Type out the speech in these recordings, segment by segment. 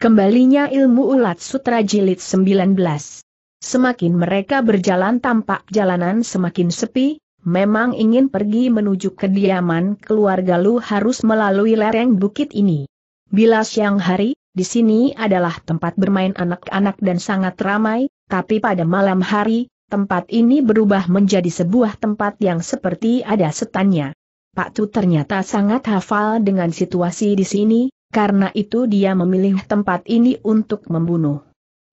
Kembalinya ilmu ulat sutra jilid 19. Semakin mereka berjalan tampak jalanan semakin sepi, memang ingin pergi menuju kediaman keluarga Lu harus melalui lereng bukit ini. Bila siang hari, di sini adalah tempat bermain anak-anak dan sangat ramai, tapi pada malam hari, tempat ini berubah menjadi sebuah tempat yang seperti ada setannya. Pak Tu ternyata sangat hafal dengan situasi di sini, karena itu dia memilih tempat ini untuk membunuh.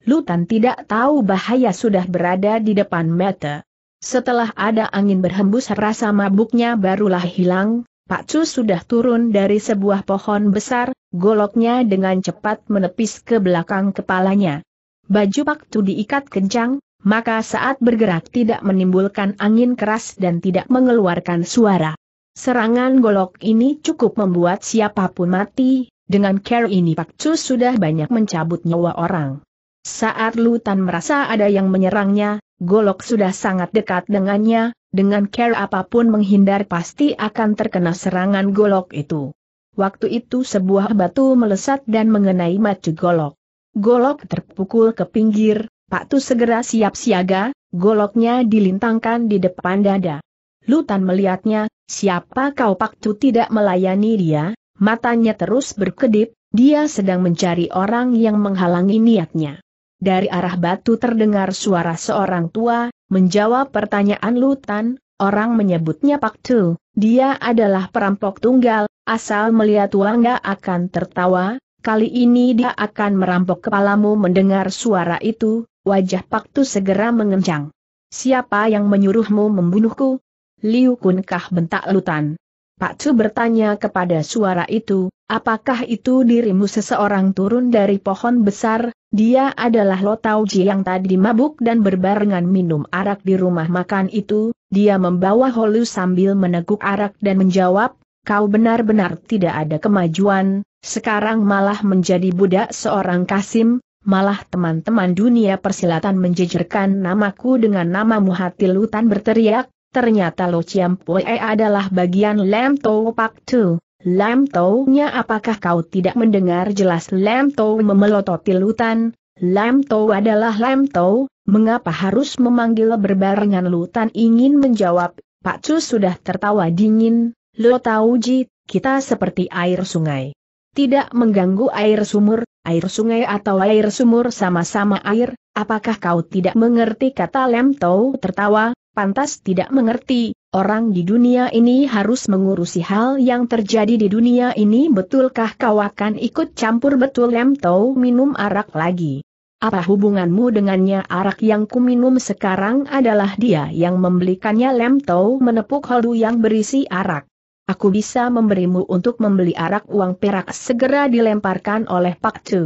Lutan tidak tahu bahaya sudah berada di depan mata. Setelah ada angin berhembus rasa mabuknya barulah hilang, Pak Cu sudah turun dari sebuah pohon besar, goloknya dengan cepat menepis ke belakang kepalanya. Baju Pak Cu diikat kencang, maka saat bergerak tidak menimbulkan angin keras dan tidak mengeluarkan suara. Serangan golok ini cukup membuat siapapun mati, dengan care ini Pak Chu sudah banyak mencabut nyawa orang. Saat Lutan merasa ada yang menyerangnya, Golok sudah sangat dekat dengannya, dengan care apapun menghindar pasti akan terkena serangan Golok itu. Waktu itu sebuah batu melesat dan mengenai mata Golok. Golok terpukul ke pinggir, Pak Tu segera siap siaga, goloknya dilintangkan di depan dada. Lutan melihatnya, siapa kau Pak Tu tidak melayani dia, Matanya terus berkedip, dia sedang mencari orang yang menghalangi niatnya. Dari arah batu terdengar suara seorang tua, menjawab pertanyaan Lutan, orang menyebutnya Pak Tu, dia adalah perampok tunggal, asal melihat Wangga akan tertawa, kali ini dia akan merampok kepalamu mendengar suara itu, wajah Pak Tu segera mengencang. Siapa yang menyuruhmu membunuhku? Liu Kunkah bentak Lutan. Pak Cu bertanya kepada suara itu, apakah itu dirimu seseorang turun dari pohon besar, dia adalah Lo Tauji yang tadi mabuk dan berbarengan minum arak di rumah makan itu, dia membawa Holu sambil meneguk arak dan menjawab, kau benar-benar tidak ada kemajuan, sekarang malah menjadi budak seorang Kasim, malah teman-teman dunia persilatan menjejerkan namaku dengan nama Muhatilutan berteriak, ternyata Lo Chiam Pue adalah bagian Lam Tau Pak Tu. Lam Tau-nya apakah kau tidak mendengar jelas Lam Tau memelototi lutan? Lam Tau adalah Lam Tau, mengapa harus memanggil berbarengan lutan ingin menjawab, Pak Chu sudah tertawa dingin, Lo tahu Ji, kita seperti air sungai. Tidak mengganggu air sumur, air sungai atau air sumur sama-sama air, apakah kau tidak mengerti kata Lam Tau tertawa, pantas tidak mengerti, orang di dunia ini harus mengurusi hal yang terjadi di dunia ini betulkah kau akan ikut campur betul lem tau minum arak lagi. Apa hubunganmu dengannya arak yang kuminum sekarang adalah dia yang membelikannya lem tau menepuk halu yang berisi arak. Aku bisa memberimu untuk membeli arak uang perak segera dilemparkan oleh Pak Tu.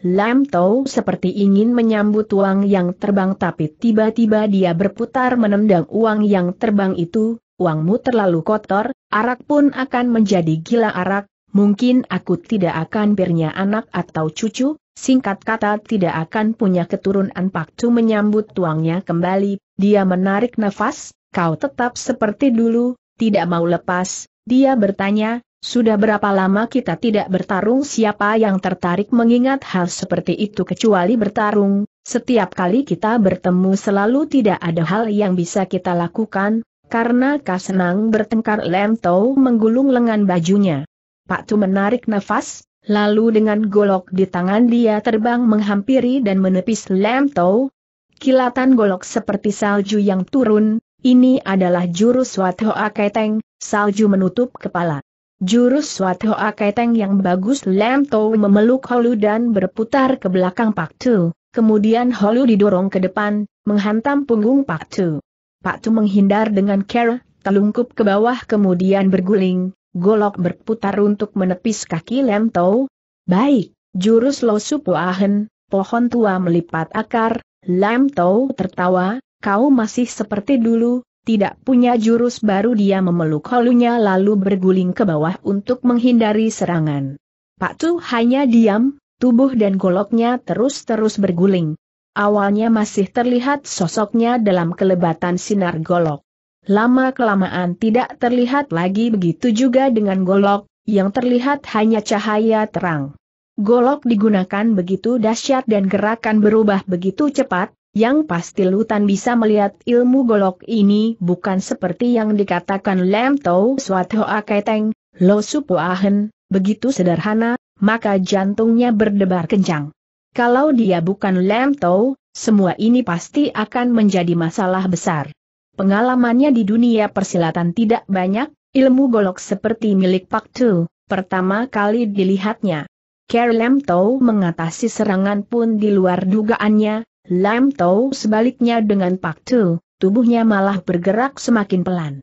Lam Tau seperti ingin menyambut uang yang terbang tapi tiba-tiba dia berputar menendang uang yang terbang itu, uangmu terlalu kotor, arak pun akan menjadi gila arak, mungkin aku tidak akan pirnya anak atau cucu, singkat kata tidak akan punya keturunan Pakcu menyambut tuangnya kembali, dia menarik nafas, kau tetap seperti dulu, tidak mau lepas, dia bertanya, sudah berapa lama kita tidak bertarung siapa yang tertarik mengingat hal seperti itu kecuali bertarung, setiap kali kita bertemu selalu tidak ada hal yang bisa kita lakukan, karena senang bertengkar Lem Tau menggulung lengan bajunya. Pak Tu menarik nafas, lalu dengan golok di tangan dia terbang menghampiri dan menepis Lem Tau. Kilatan golok seperti salju yang turun, ini adalah jurus Wat Hoa Keteng. salju menutup kepala. Jurus suatu aketeng yang bagus Lam Tau memeluk Holu dan berputar ke belakang Pak Tu, kemudian Holu didorong ke depan, menghantam punggung Pak Tu. Pak Tu menghindar dengan care, telungkup ke bawah kemudian berguling, golok berputar untuk menepis kaki Lam Tau. Baik, jurus Lo ahen, pohon tua melipat akar, Lam Tau tertawa, kau masih seperti dulu, tidak punya jurus baru dia memeluk holunya lalu berguling ke bawah untuk menghindari serangan. Pak Tu hanya diam, tubuh dan goloknya terus-terus berguling. Awalnya masih terlihat sosoknya dalam kelebatan sinar golok. Lama-kelamaan tidak terlihat lagi begitu juga dengan golok, yang terlihat hanya cahaya terang. Golok digunakan begitu dahsyat dan gerakan berubah begitu cepat, yang pasti Lutan bisa melihat ilmu golok ini bukan seperti yang dikatakan Lam Tau Suat Hoa Keteng, Lo Supo Ahen, begitu sederhana, maka jantungnya berdebar kencang. Kalau dia bukan Lam Tau, semua ini pasti akan menjadi masalah besar. Pengalamannya di dunia persilatan tidak banyak, ilmu golok seperti milik Pak Tu, pertama kali dilihatnya. Kerlem Tau mengatasi serangan pun di luar dugaannya, Lam Tau sebaliknya dengan Pak Tu, tubuhnya malah bergerak semakin pelan.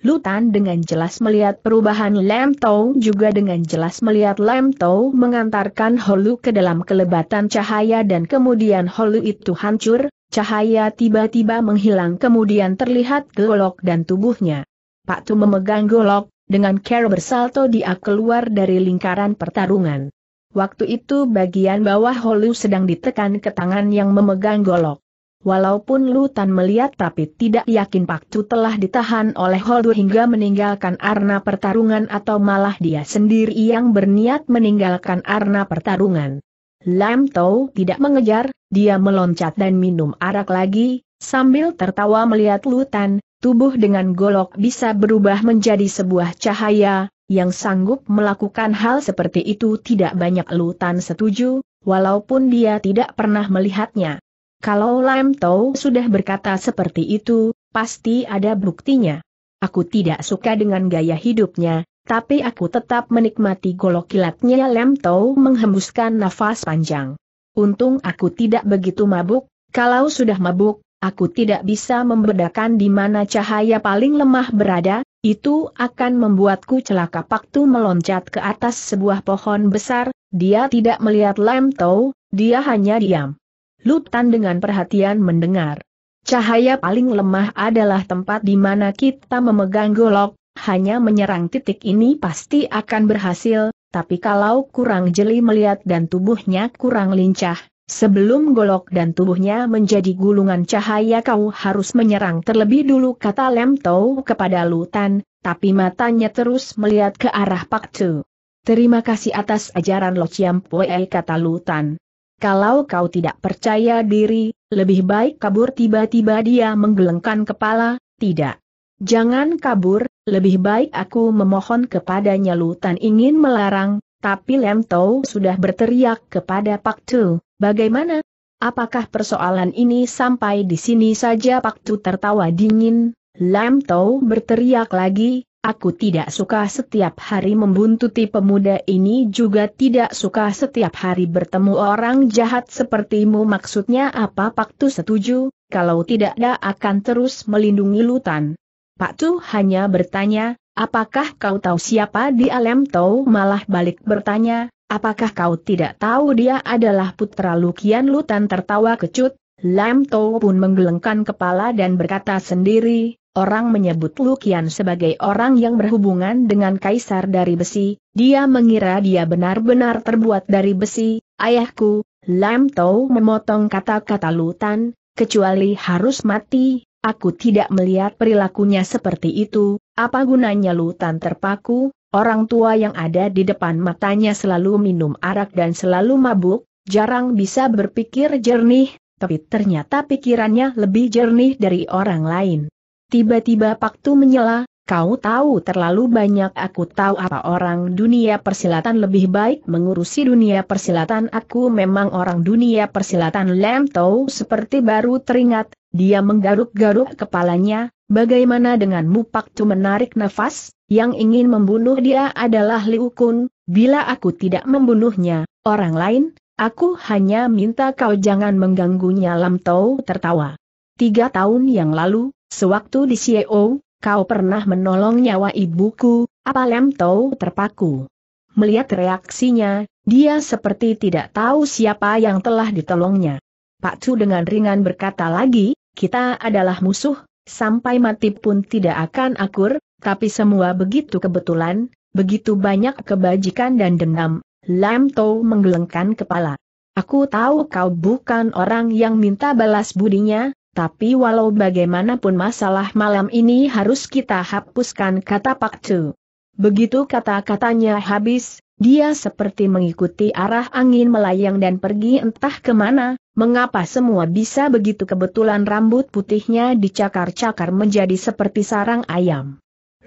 Lutan dengan jelas melihat perubahan Lam Tau juga dengan jelas melihat Lam Tau mengantarkan Holu ke dalam kelebatan cahaya dan kemudian Holu itu hancur, cahaya tiba-tiba menghilang kemudian terlihat golok dan tubuhnya. Pak Tu memegang golok, dengan care bersalto dia keluar dari lingkaran pertarungan. Waktu itu bagian bawah Holu sedang ditekan ke tangan yang memegang golok. Walaupun Lutan melihat tapi tidak yakin Pak Chu telah ditahan oleh Holu hingga meninggalkan arna pertarungan atau malah dia sendiri yang berniat meninggalkan arna pertarungan. Lam Tau tidak mengejar, dia meloncat dan minum arak lagi, sambil tertawa melihat Lutan, tubuh dengan golok bisa berubah menjadi sebuah cahaya, yang sanggup melakukan hal seperti itu tidak banyak Lutan setuju, walaupun dia tidak pernah melihatnya. Kalau Lam Tau sudah berkata seperti itu, pasti ada buktinya. Aku tidak suka dengan gaya hidupnya, tapi aku tetap menikmati golok kilatnya Lam Tau menghembuskan nafas panjang. Untung aku tidak begitu mabuk, kalau sudah mabuk, aku tidak bisa membedakan di mana cahaya paling lemah berada, itu akan membuatku celaka Paktu meloncat ke atas sebuah pohon besar, dia tidak melihat Lam Tau, dia hanya diam. Lutan dengan perhatian mendengar. Cahaya paling lemah adalah tempat di mana kita memegang golok, hanya menyerang titik ini pasti akan berhasil, tapi kalau kurang jeli melihat dan tubuhnya kurang lincah, Sebelum golok dan tubuhnya menjadi gulungan cahaya kau harus menyerang terlebih dulu kata Lem Tau kepada Lutan, tapi matanya terus melihat ke arah Pak Chu. Terima kasih atas ajaran Lo Chiam Pue kata Lutan. Kalau kau tidak percaya diri, lebih baik kabur tiba-tiba dia menggelengkan kepala, tidak. Jangan kabur, lebih baik aku memohon kepadanya Lutan ingin melarang, tapi Lem Tau sudah berteriak kepada Pak Tu, bagaimana? Apakah persoalan ini sampai di sini saja Pak Tu tertawa dingin? Lem Tau berteriak lagi, aku tidak suka setiap hari membuntuti pemuda ini juga tidak suka setiap hari bertemu orang jahat sepertimu maksudnya apa Pak Tu setuju, kalau tidak dia akan terus melindungi Lutan. Pak Tu hanya bertanya, Apakah kau tahu siapa di dia tahu malah balik bertanya, apakah kau tidak tahu dia adalah putra Lukian Lutan tertawa kecut? Lam Tau pun menggelengkan kepala dan berkata sendiri, orang menyebut Lukian sebagai orang yang berhubungan dengan kaisar dari besi, dia mengira dia benar-benar terbuat dari besi, ayahku, Lam Tau memotong kata-kata Lutan, kecuali harus mati, Aku tidak melihat perilakunya seperti itu, apa gunanya lutan terpaku, orang tua yang ada di depan matanya selalu minum arak dan selalu mabuk, jarang bisa berpikir jernih, tapi ternyata pikirannya lebih jernih dari orang lain. Tiba-tiba Paktu menyela, Kau tahu terlalu banyak aku tahu apa orang dunia persilatan lebih baik mengurusi dunia persilatan aku memang orang dunia persilatan Lem Tau seperti baru teringat, dia menggaruk-garuk kepalanya, bagaimana denganmu mupak Tu menarik nafas, yang ingin membunuh dia adalah Liu Kun, bila aku tidak membunuhnya, orang lain, aku hanya minta kau jangan mengganggunya Lam Tau tertawa. Tiga tahun yang lalu, sewaktu di CEO, kau pernah menolong nyawa ibuku, apa Lem Tau terpaku? Melihat reaksinya, dia seperti tidak tahu siapa yang telah ditolongnya. Pak Chu dengan ringan berkata lagi, kita adalah musuh, sampai mati pun tidak akan akur, tapi semua begitu kebetulan, begitu banyak kebajikan dan dendam, Lam Tau menggelengkan kepala. Aku tahu kau bukan orang yang minta balas budinya, tapi walau bagaimanapun masalah malam ini harus kita hapuskan kata Pak Chu. Begitu kata-katanya habis, dia seperti mengikuti arah angin melayang dan pergi entah kemana, mengapa semua bisa begitu kebetulan rambut putihnya dicakar-cakar menjadi seperti sarang ayam.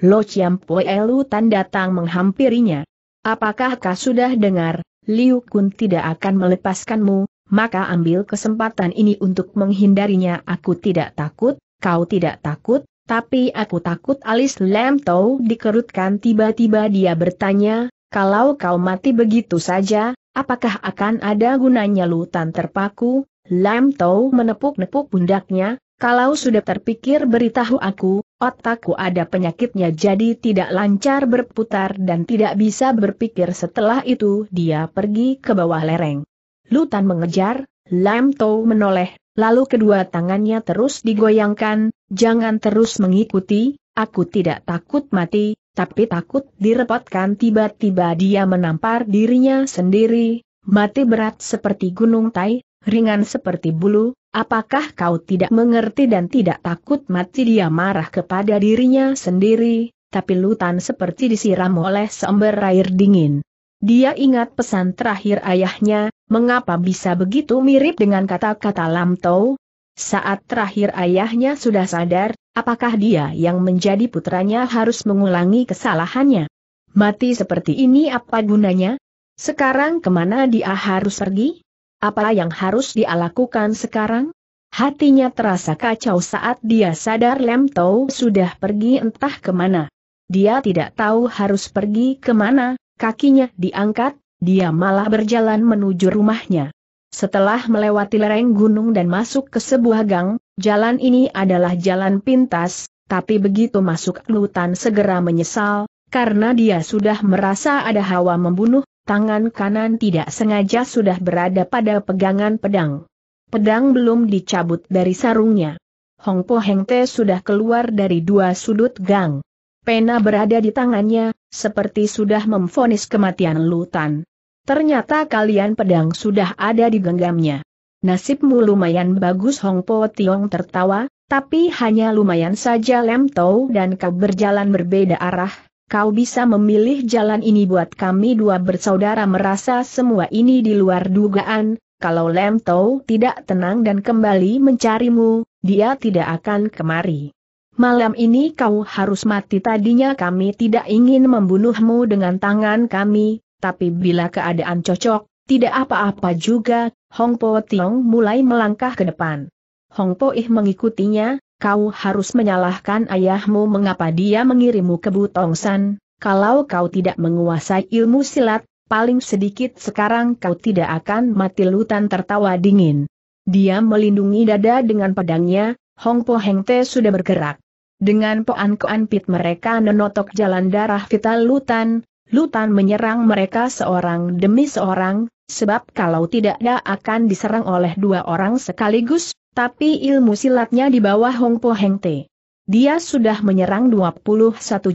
Lo Chiam Pue tanda datang menghampirinya. Apakah kau sudah dengar, Liu Kun tidak akan melepaskanmu, maka ambil kesempatan ini untuk menghindarinya. Aku tidak takut, kau tidak takut, tapi aku takut alis Lem Tau dikerutkan tiba-tiba dia bertanya, kalau kau mati begitu saja, apakah akan ada gunanya lutan terpaku? Lam Tau menepuk-nepuk pundaknya, kalau sudah terpikir beritahu aku, otakku ada penyakitnya jadi tidak lancar berputar dan tidak bisa berpikir setelah itu dia pergi ke bawah lereng. Lutan mengejar, Lam Tou menoleh, lalu kedua tangannya terus digoyangkan, jangan terus mengikuti, aku tidak takut mati, tapi takut direpotkan tiba-tiba dia menampar dirinya sendiri, mati berat seperti gunung tai, ringan seperti bulu, apakah kau tidak mengerti dan tidak takut mati dia marah kepada dirinya sendiri, tapi Lutan seperti disiram oleh seember air dingin. Dia ingat pesan terakhir ayahnya, mengapa bisa begitu mirip dengan kata-kata Lam Tau? Saat terakhir ayahnya sudah sadar, apakah dia yang menjadi putranya harus mengulangi kesalahannya? Mati seperti ini apa gunanya? Sekarang kemana dia harus pergi? Apa yang harus dia lakukan sekarang? Hatinya terasa kacau saat dia sadar Lamto Tau sudah pergi entah kemana. Dia tidak tahu harus pergi kemana, Kakinya diangkat, dia malah berjalan menuju rumahnya. Setelah melewati lereng gunung dan masuk ke sebuah gang, jalan ini adalah jalan pintas, tapi begitu masuk lutan segera menyesal, karena dia sudah merasa ada hawa membunuh, tangan kanan tidak sengaja sudah berada pada pegangan pedang. Pedang belum dicabut dari sarungnya. Hong Po Heng Te sudah keluar dari dua sudut gang. Pena berada di tangannya, seperti sudah memfonis kematian Lutan. Ternyata kalian pedang sudah ada di genggamnya. Nasibmu lumayan bagus Hong Po Tiong tertawa, tapi hanya lumayan saja Lem Tau dan kau berjalan berbeda arah, kau bisa memilih jalan ini buat kami dua bersaudara merasa semua ini di luar dugaan, kalau Lem Tau tidak tenang dan kembali mencarimu, dia tidak akan kemari malam ini kau harus mati tadinya kami tidak ingin membunuhmu dengan tangan kami, tapi bila keadaan cocok, tidak apa-apa juga, Hong Po Tiong mulai melangkah ke depan. Hong Po Ih mengikutinya, kau harus menyalahkan ayahmu mengapa dia mengirimu ke San, kalau kau tidak menguasai ilmu silat, paling sedikit sekarang kau tidak akan mati lutan tertawa dingin. Dia melindungi dada dengan pedangnya, Hong Po Heng Te sudah bergerak. Dengan poan-koan pit mereka nenotok jalan darah vital Lutan, Lutan menyerang mereka seorang demi seorang, sebab kalau tidak dia akan diserang oleh dua orang sekaligus, tapi ilmu silatnya di bawah Hong Po Heng Te. Dia sudah menyerang 21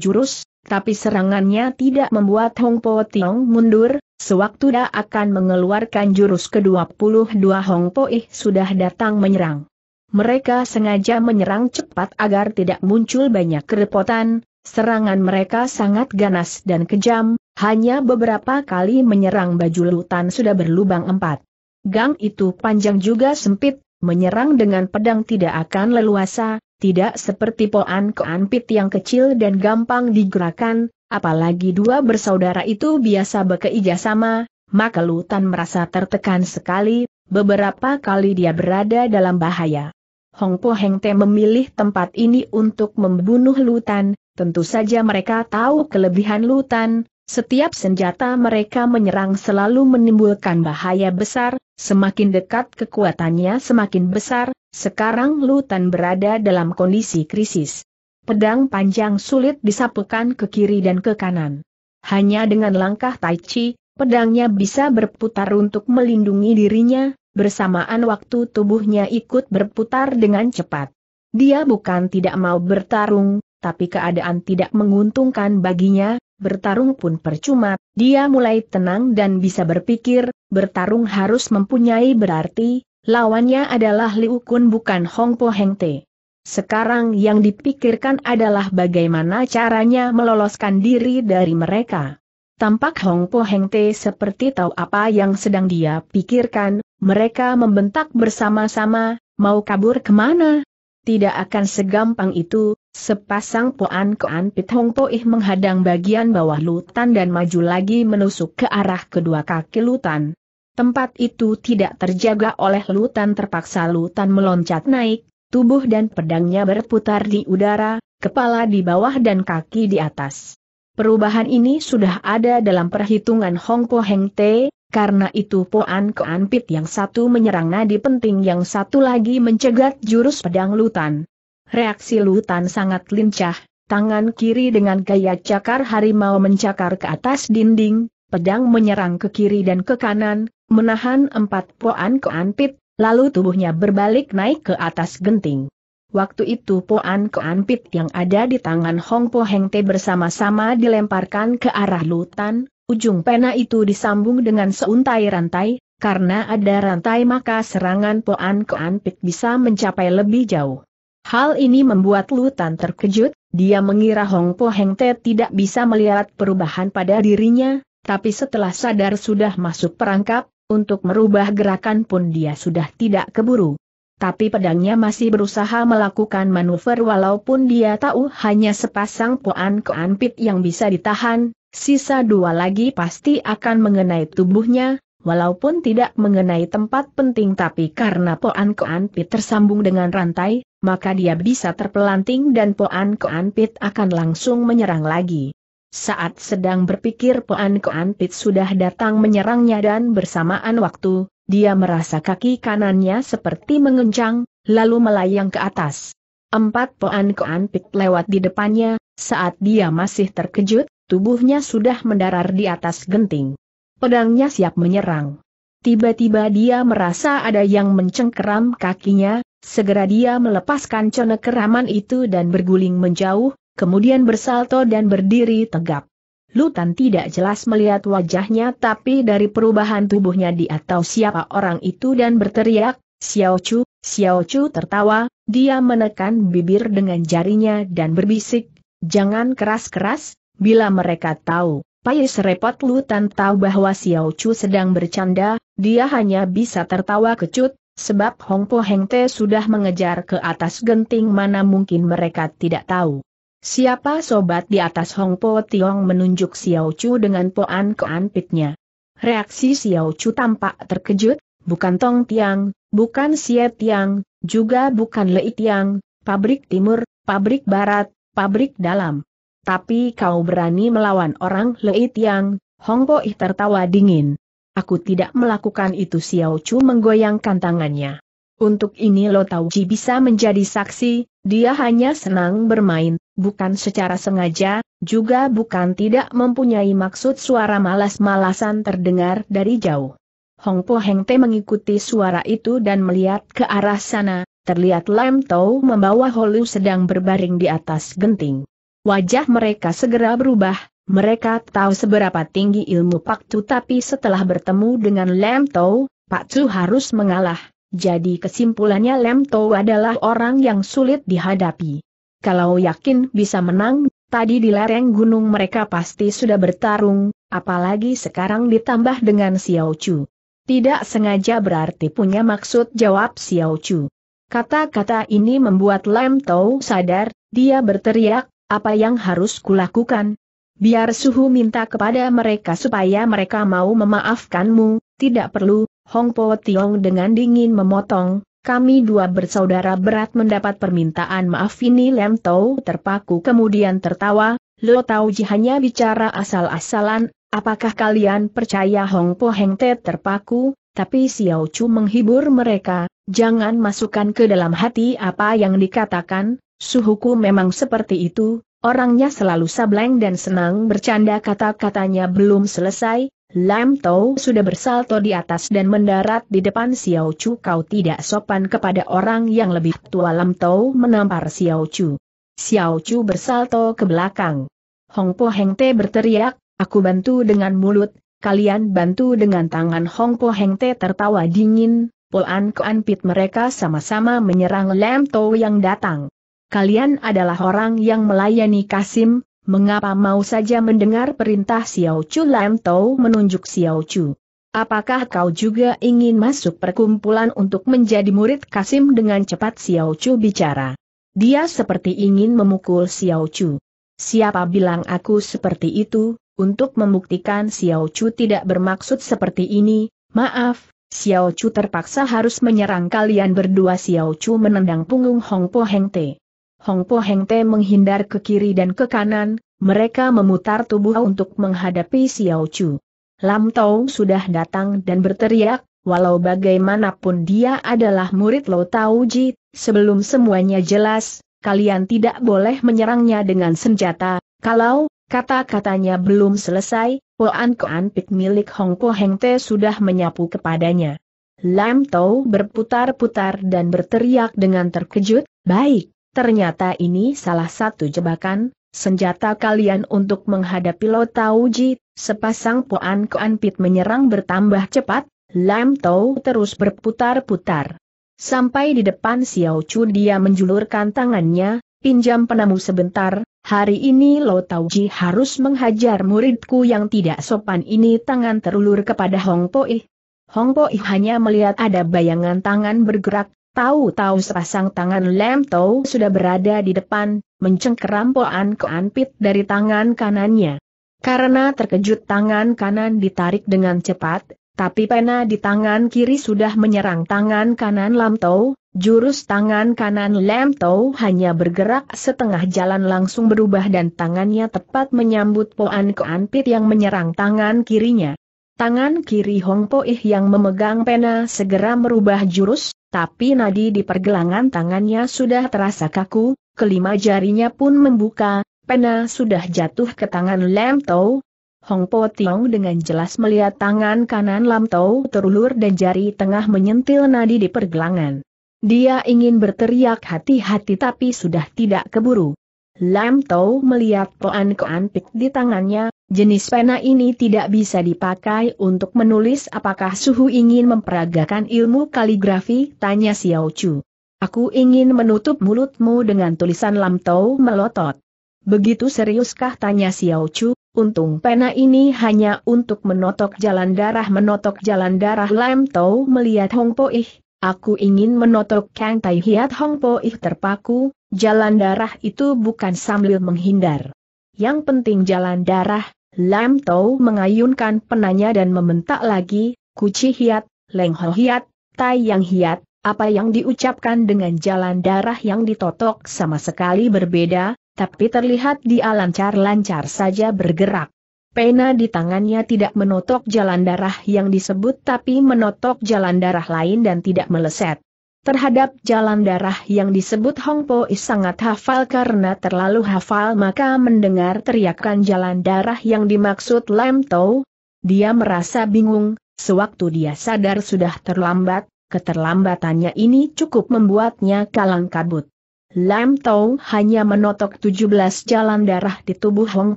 jurus, tapi serangannya tidak membuat Hong Po Tiong mundur, sewaktu dia akan mengeluarkan jurus ke-22 Hong Po Ih sudah datang menyerang mereka sengaja menyerang cepat agar tidak muncul banyak kerepotan, serangan mereka sangat ganas dan kejam, hanya beberapa kali menyerang baju lutan sudah berlubang empat. Gang itu panjang juga sempit, menyerang dengan pedang tidak akan leluasa, tidak seperti poan keanpit yang kecil dan gampang digerakkan, apalagi dua bersaudara itu biasa bekerja sama, maka Lutan merasa tertekan sekali, beberapa kali dia berada dalam bahaya. Hong Po Heng Te memilih tempat ini untuk membunuh Lutan, tentu saja mereka tahu kelebihan Lutan, setiap senjata mereka menyerang selalu menimbulkan bahaya besar, semakin dekat kekuatannya semakin besar, sekarang Lutan berada dalam kondisi krisis. Pedang panjang sulit disapukan ke kiri dan ke kanan. Hanya dengan langkah Tai Chi, pedangnya bisa berputar untuk melindungi dirinya, bersamaan waktu tubuhnya ikut berputar dengan cepat. Dia bukan tidak mau bertarung, tapi keadaan tidak menguntungkan baginya, bertarung pun percuma, dia mulai tenang dan bisa berpikir, bertarung harus mempunyai berarti, lawannya adalah Liu Kun bukan Hong Po Heng Te. Sekarang yang dipikirkan adalah bagaimana caranya meloloskan diri dari mereka. Tampak Hong Po Heng Te seperti tahu apa yang sedang dia pikirkan, mereka membentak bersama-sama, mau kabur kemana? Tidak akan segampang itu, sepasang Poan Koan hong Poih menghadang bagian bawah lutan dan maju lagi menusuk ke arah kedua kaki lutan. Tempat itu tidak terjaga oleh lutan terpaksa lutan meloncat naik, tubuh dan pedangnya berputar di udara, kepala di bawah dan kaki di atas. Perubahan ini sudah ada dalam perhitungan Hong Po Heng Te, karena itu Poan Keanpit yang satu menyerang nadi penting yang satu lagi mencegat jurus pedang lutan. Reaksi lutan sangat lincah, tangan kiri dengan gaya cakar harimau mencakar ke atas dinding, pedang menyerang ke kiri dan ke kanan, menahan empat Poan Keanpit, lalu tubuhnya berbalik naik ke atas genting. Waktu itu Poan Keanpit yang ada di tangan Hong Po Heng Te bersama-sama dilemparkan ke arah lutan, Ujung pena itu disambung dengan seuntai rantai, karena ada rantai maka serangan Poan ke Anpik bisa mencapai lebih jauh. Hal ini membuat Lutan terkejut, dia mengira Hong Po Heng Te tidak bisa melihat perubahan pada dirinya, tapi setelah sadar sudah masuk perangkap, untuk merubah gerakan pun dia sudah tidak keburu. Tapi pedangnya masih berusaha melakukan manuver walaupun dia tahu hanya sepasang poan keanpit yang bisa ditahan, Sisa dua lagi pasti akan mengenai tubuhnya, walaupun tidak mengenai tempat penting tapi karena Poan Koan Pit tersambung dengan rantai, maka dia bisa terpelanting dan Poan Koan Pit akan langsung menyerang lagi. Saat sedang berpikir Poan Koan Pit sudah datang menyerangnya dan bersamaan waktu, dia merasa kaki kanannya seperti mengencang, lalu melayang ke atas. Empat poan keanpit lewat di depannya, saat dia masih terkejut, Tubuhnya sudah mendarar di atas genting. Pedangnya siap menyerang. Tiba-tiba dia merasa ada yang mencengkeram kakinya, segera dia melepaskan cone keraman itu dan berguling menjauh, kemudian bersalto dan berdiri tegap. Lutan tidak jelas melihat wajahnya tapi dari perubahan tubuhnya di atau siapa orang itu dan berteriak, Xiao Chu, Xiao Chu tertawa, dia menekan bibir dengan jarinya dan berbisik, jangan keras-keras, Bila mereka tahu, Pais repot Lutan tahu bahwa Xiao Chu sedang bercanda, dia hanya bisa tertawa kecut, sebab Hong Po Heng Te sudah mengejar ke atas genting mana mungkin mereka tidak tahu. Siapa sobat di atas Hong Po Tiong menunjuk Xiao Chu dengan poan keanpitnya. Reaksi Xiao Chu tampak terkejut, bukan Tong Tiang, bukan Xie Tiang, juga bukan Lei Tiang, pabrik timur, pabrik barat, pabrik dalam. Tapi kau berani melawan orang leit yang? Hong Po Ih tertawa dingin. Aku tidak melakukan itu Xiao Chu menggoyangkan tangannya. Untuk ini Lo Tau Ji bisa menjadi saksi, dia hanya senang bermain, bukan secara sengaja, juga bukan tidak mempunyai maksud suara malas-malasan terdengar dari jauh. Hong Po Heng Te mengikuti suara itu dan melihat ke arah sana, terlihat Lam Tau membawa Holu sedang berbaring di atas genting. Wajah mereka segera berubah, mereka tahu seberapa tinggi ilmu Pak Tu tapi setelah bertemu dengan Lem Tau, Pak Tu harus mengalah. Jadi kesimpulannya Lem Tau adalah orang yang sulit dihadapi. Kalau yakin bisa menang, tadi di lereng gunung mereka pasti sudah bertarung, apalagi sekarang ditambah dengan Xiao Chu. Tidak sengaja berarti punya maksud jawab Xiao Chu. Kata-kata ini membuat Lem Tau sadar, dia berteriak, apa yang harus kulakukan? Biar Suhu minta kepada mereka supaya mereka mau memaafkanmu, tidak perlu, Hong Po Tiong dengan dingin memotong, kami dua bersaudara berat mendapat permintaan maaf ini Lem Tau terpaku kemudian tertawa, Lo Tau Ji hanya bicara asal-asalan, apakah kalian percaya Hong Po Heng Te terpaku, tapi Xiao Chu menghibur mereka, jangan masukkan ke dalam hati apa yang dikatakan, Suhuku memang seperti itu, orangnya selalu sableng dan senang bercanda kata-katanya belum selesai, Lam Tau sudah bersalto di atas dan mendarat di depan Xiao Chu kau tidak sopan kepada orang yang lebih tua Lam Tau menampar Xiao Chu. Xiao Chu bersalto ke belakang. Hong Po Heng Te berteriak, aku bantu dengan mulut, kalian bantu dengan tangan Hong Po Heng Te tertawa dingin, An Pit mereka sama-sama menyerang Lam Tau yang datang kalian adalah orang yang melayani Kasim, mengapa mau saja mendengar perintah Xiao Chu Lam Tau menunjuk Xiao Chu? Apakah kau juga ingin masuk perkumpulan untuk menjadi murid Kasim dengan cepat Xiao Chu bicara? Dia seperti ingin memukul Xiao Chu. Siapa bilang aku seperti itu, untuk membuktikan Xiao Chu tidak bermaksud seperti ini, maaf, Xiao Chu terpaksa harus menyerang kalian berdua Xiao Chu menendang punggung Hong Po Heng Te. Hong Po Heng Te menghindar ke kiri dan ke kanan, mereka memutar tubuh untuk menghadapi Xiao Chu. Lam Tau sudah datang dan berteriak, walau bagaimanapun dia adalah murid Lo Tau Ji, sebelum semuanya jelas, kalian tidak boleh menyerangnya dengan senjata, kalau kata-katanya belum selesai, Ko Koan Pik milik Hong Po Heng Te sudah menyapu kepadanya. Lam Tau berputar-putar dan berteriak dengan terkejut, baik, Ternyata ini salah satu jebakan, senjata kalian untuk menghadapi Lo Tauji, sepasang Poan Koan Pit menyerang bertambah cepat, Lam Tau terus berputar-putar. Sampai di depan Xiao Chu dia menjulurkan tangannya, pinjam penamu sebentar, hari ini Lo Tauji harus menghajar muridku yang tidak sopan ini tangan terulur kepada Hong Poi. Hong Poi hanya melihat ada bayangan tangan bergerak, Tahu-tahu sepasang tangan Lam Tau sudah berada di depan, mencengkeram Poan Koan Pit dari tangan kanannya. Karena terkejut tangan kanan ditarik dengan cepat, tapi pena di tangan kiri sudah menyerang tangan kanan Lam Tau, jurus tangan kanan Lam Tau hanya bergerak setengah jalan langsung berubah dan tangannya tepat menyambut Poan Koan Pit yang menyerang tangan kirinya. Tangan kiri Hong Poih yang memegang pena segera merubah jurus, tapi nadi di pergelangan tangannya sudah terasa kaku, kelima jarinya pun membuka, pena sudah jatuh ke tangan Lam Tau. Hong Po Tiong dengan jelas melihat tangan kanan Lam Tau terulur dan jari tengah menyentil nadi di pergelangan. Dia ingin berteriak hati-hati tapi sudah tidak keburu. Lam Tau melihat Poan Koan Pik di tangannya, jenis pena ini tidak bisa dipakai untuk menulis apakah Suhu ingin memperagakan ilmu kaligrafi, tanya Xiao Chu. Aku ingin menutup mulutmu dengan tulisan Lam Tau melotot. Begitu seriuskah tanya Xiao Chu, untung pena ini hanya untuk menotok jalan darah menotok jalan darah Lam Tau melihat Hong Po Ih, aku ingin menotok Kang Tai Hiat Hong Po Ih terpaku, jalan darah itu bukan sambil menghindar. Yang penting jalan darah, Lam Tau mengayunkan penanya dan meminta lagi, Kuci Hiat, Leng Ho Hiat, Tai Yang Hiat, apa yang diucapkan dengan jalan darah yang ditotok sama sekali berbeda, tapi terlihat dia lancar-lancar saja bergerak. Pena di tangannya tidak menotok jalan darah yang disebut tapi menotok jalan darah lain dan tidak meleset. Terhadap jalan darah yang disebut Hong Po Is sangat hafal karena terlalu hafal maka mendengar teriakan jalan darah yang dimaksud Lam Tau, dia merasa bingung, sewaktu dia sadar sudah terlambat, keterlambatannya ini cukup membuatnya kalang kabut. Lam Tau hanya menotok 17 jalan darah di tubuh Hong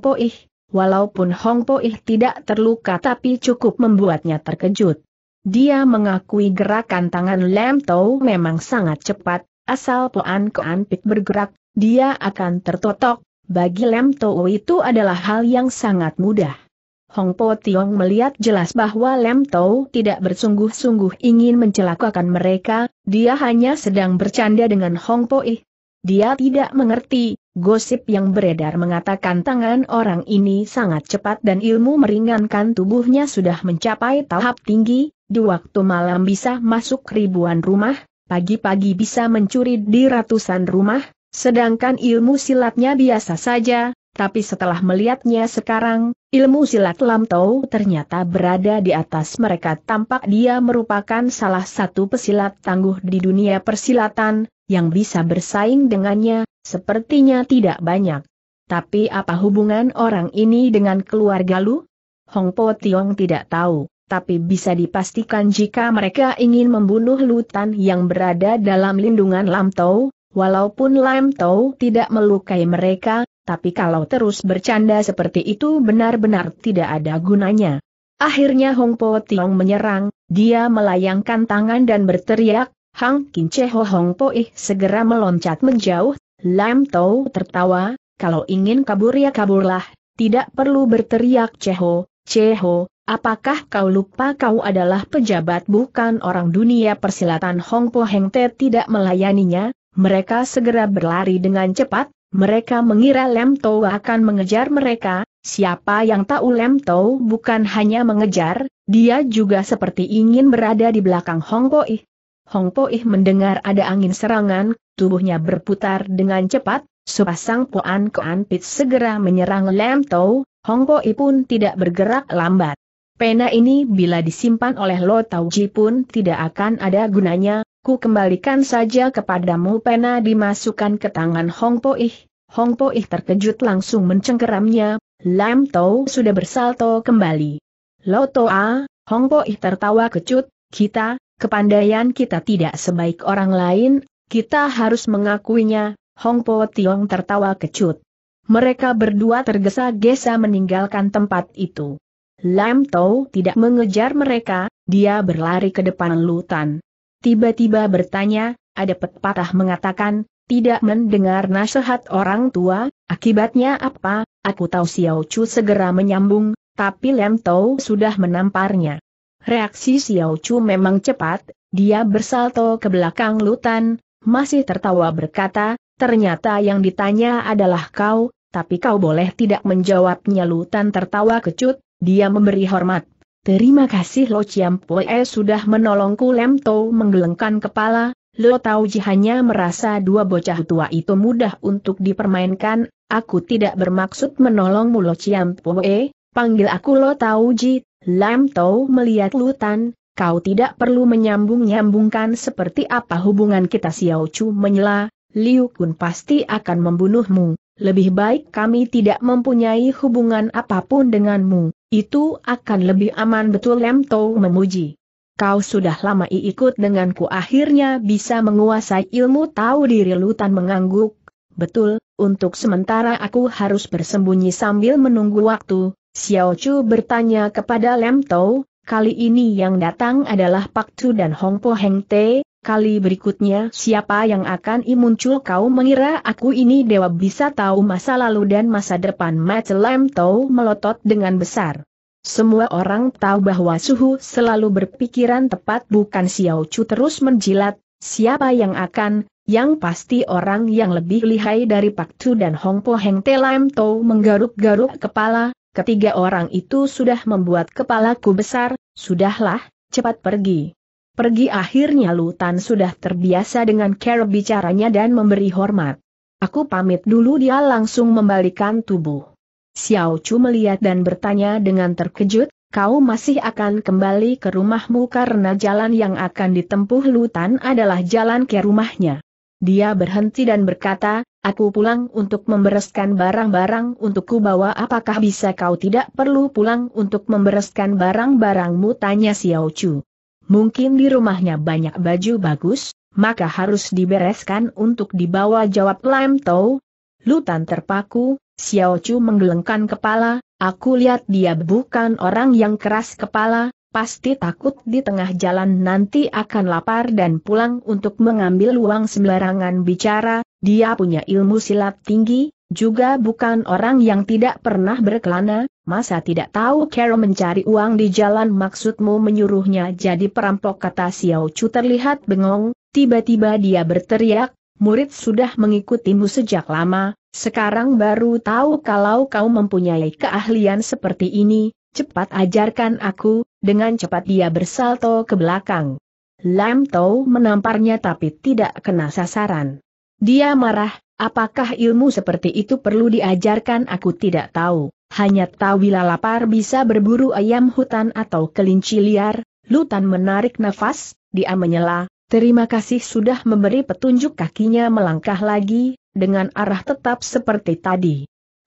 Po Ih, walaupun Hong Po Ih tidak terluka tapi cukup membuatnya terkejut. Dia mengakui gerakan tangan Lam Tau memang sangat cepat, asal Poan Koan Pik bergerak, dia akan tertotok, bagi Lam Tau itu adalah hal yang sangat mudah. Hong Po Tiong melihat jelas bahwa Lam Tau tidak bersungguh-sungguh ingin mencelakakan mereka, dia hanya sedang bercanda dengan Hong Po I. Dia tidak mengerti, gosip yang beredar mengatakan tangan orang ini sangat cepat dan ilmu meringankan tubuhnya sudah mencapai tahap tinggi, di waktu malam bisa masuk ribuan rumah, pagi-pagi bisa mencuri di ratusan rumah, sedangkan ilmu silatnya biasa saja, tapi setelah melihatnya sekarang, ilmu silat Lam Tau ternyata berada di atas mereka tampak dia merupakan salah satu pesilat tangguh di dunia persilatan, yang bisa bersaing dengannya, sepertinya tidak banyak. Tapi apa hubungan orang ini dengan keluarga Lu? Hong Po Tiong tidak tahu tapi bisa dipastikan jika mereka ingin membunuh Lutan yang berada dalam lindungan Lam Tau, walaupun Lam Tau tidak melukai mereka, tapi kalau terus bercanda seperti itu benar-benar tidak ada gunanya. Akhirnya Hong Po Tiong menyerang, dia melayangkan tangan dan berteriak, Hang Kin Cheho Hong Po Ih segera meloncat menjauh, Lam Tau tertawa, kalau ingin kabur ya kaburlah, tidak perlu berteriak Cheho, Cheho, Apakah kau lupa kau adalah pejabat bukan orang dunia persilatan Hong Po Heng Te tidak melayaninya? Mereka segera berlari dengan cepat, mereka mengira Lem Tou akan mengejar mereka, siapa yang tahu Lem Tou bukan hanya mengejar, dia juga seperti ingin berada di belakang Hong Po Ih. Hong Po Ih mendengar ada angin serangan, tubuhnya berputar dengan cepat, sepasang Poan Koan Pit segera menyerang Lem Tou, Hong Ih pun tidak bergerak lambat. Pena ini bila disimpan oleh Lo ji pun tidak akan ada gunanya, ku kembalikan saja kepadamu pena dimasukkan ke tangan Hong Poih. Hong Poih terkejut langsung mencengkeramnya, Lam Tau sudah bersalto kembali. Lo Toa, Hong Poih tertawa kecut, kita, kepandaian kita tidak sebaik orang lain, kita harus mengakuinya, Hong Po Tiong tertawa kecut. Mereka berdua tergesa-gesa meninggalkan tempat itu. Lam Tau tidak mengejar mereka, dia berlari ke depan Lutan. Tiba-tiba bertanya, ada pepatah mengatakan, tidak mendengar nasihat orang tua, akibatnya apa, aku tahu Xiao Chu segera menyambung, tapi Lam Tau sudah menamparnya. Reaksi Xiao Chu memang cepat, dia bersalto ke belakang Lutan, masih tertawa berkata, ternyata yang ditanya adalah kau, tapi kau boleh tidak menjawabnya Lutan tertawa kecut, dia memberi hormat. Terima kasih Lo Chiam Poe eh, sudah menolongku Lem Tau menggelengkan kepala, Lo Tau hanya merasa dua bocah tua itu mudah untuk dipermainkan, aku tidak bermaksud menolongmu Lo Chiam Poe, panggil aku Lo Tau Ji, Lem Tau melihat Lutan, kau tidak perlu menyambung-nyambungkan seperti apa hubungan kita Xiao Chu menyela, Liu Kun pasti akan membunuhmu, lebih baik kami tidak mempunyai hubungan apapun denganmu. Itu akan lebih aman betul Lem Tau memuji. Kau sudah lama ikut denganku akhirnya bisa menguasai ilmu tahu diri Lutan mengangguk. Betul, untuk sementara aku harus bersembunyi sambil menunggu waktu. Xiao Chu bertanya kepada Lem Tau, kali ini yang datang adalah Pak Chu dan Hong Po Heng Te, kali berikutnya siapa yang akan muncul kau mengira aku ini dewa bisa tahu masa lalu dan masa depan Lem Tau melotot dengan besar. Semua orang tahu bahwa Suhu selalu berpikiran tepat bukan Xiao Chu terus menjilat, siapa yang akan, yang pasti orang yang lebih lihai dari Pak Tu dan Hong Po Heng Lam Tau menggaruk-garuk kepala, ketiga orang itu sudah membuat kepalaku besar, sudahlah, cepat pergi. Pergi akhirnya Lutan sudah terbiasa dengan cara bicaranya dan memberi hormat. Aku pamit dulu dia langsung membalikkan tubuh. Xiao Chu melihat dan bertanya dengan terkejut, kau masih akan kembali ke rumahmu karena jalan yang akan ditempuh Lutan adalah jalan ke rumahnya. Dia berhenti dan berkata, aku pulang untuk membereskan barang-barang untukku bawa apakah bisa kau tidak perlu pulang untuk membereskan barang-barangmu tanya Xiao Chu. Mungkin di rumahnya banyak baju bagus, maka harus dibereskan untuk dibawa jawab Lam Tau. Lutan terpaku, Xiao Chu menggelengkan kepala, aku lihat dia bukan orang yang keras kepala, pasti takut di tengah jalan nanti akan lapar dan pulang untuk mengambil uang sembarangan bicara, dia punya ilmu silat tinggi, juga bukan orang yang tidak pernah berkelana, masa tidak tahu Carol mencari uang di jalan maksudmu menyuruhnya jadi perampok kata Xiao Chu terlihat bengong, tiba-tiba dia berteriak, murid sudah mengikutimu sejak lama, sekarang baru tahu kalau kau mempunyai keahlian seperti ini, cepat ajarkan aku, dengan cepat dia bersalto ke belakang. Lam Tau menamparnya tapi tidak kena sasaran. Dia marah, Apakah ilmu seperti itu perlu diajarkan aku tidak tahu, hanya tahu bila lapar bisa berburu ayam hutan atau kelinci liar, Lutan menarik nafas, dia menyela, terima kasih sudah memberi petunjuk kakinya melangkah lagi, dengan arah tetap seperti tadi.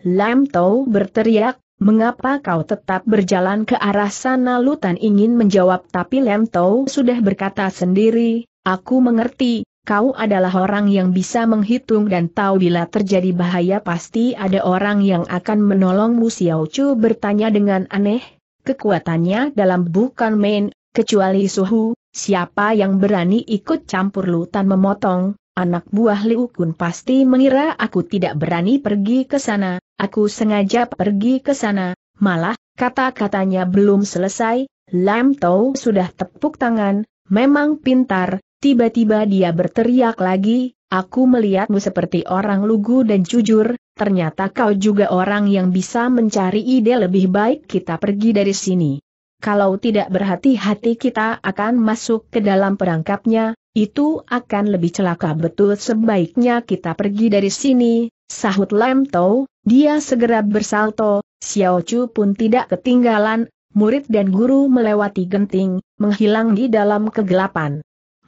Lam Tau berteriak, mengapa kau tetap berjalan ke arah sana Lutan ingin menjawab tapi Lam Tau sudah berkata sendiri, aku mengerti, kau adalah orang yang bisa menghitung dan tahu bila terjadi bahaya pasti ada orang yang akan menolongmu Xiao Chu bertanya dengan aneh, kekuatannya dalam bukan main, kecuali suhu, siapa yang berani ikut campur lutan memotong, anak buah Liu Kun pasti mengira aku tidak berani pergi ke sana, aku sengaja pergi ke sana, malah, kata-katanya belum selesai, Lam Tau sudah tepuk tangan, memang pintar, Tiba-tiba dia berteriak lagi, aku melihatmu seperti orang lugu dan jujur, ternyata kau juga orang yang bisa mencari ide lebih baik kita pergi dari sini. Kalau tidak berhati-hati kita akan masuk ke dalam perangkapnya, itu akan lebih celaka betul sebaiknya kita pergi dari sini, sahut Lam Tau, dia segera bersalto, Xiao Chu pun tidak ketinggalan, murid dan guru melewati genting, menghilang di dalam kegelapan.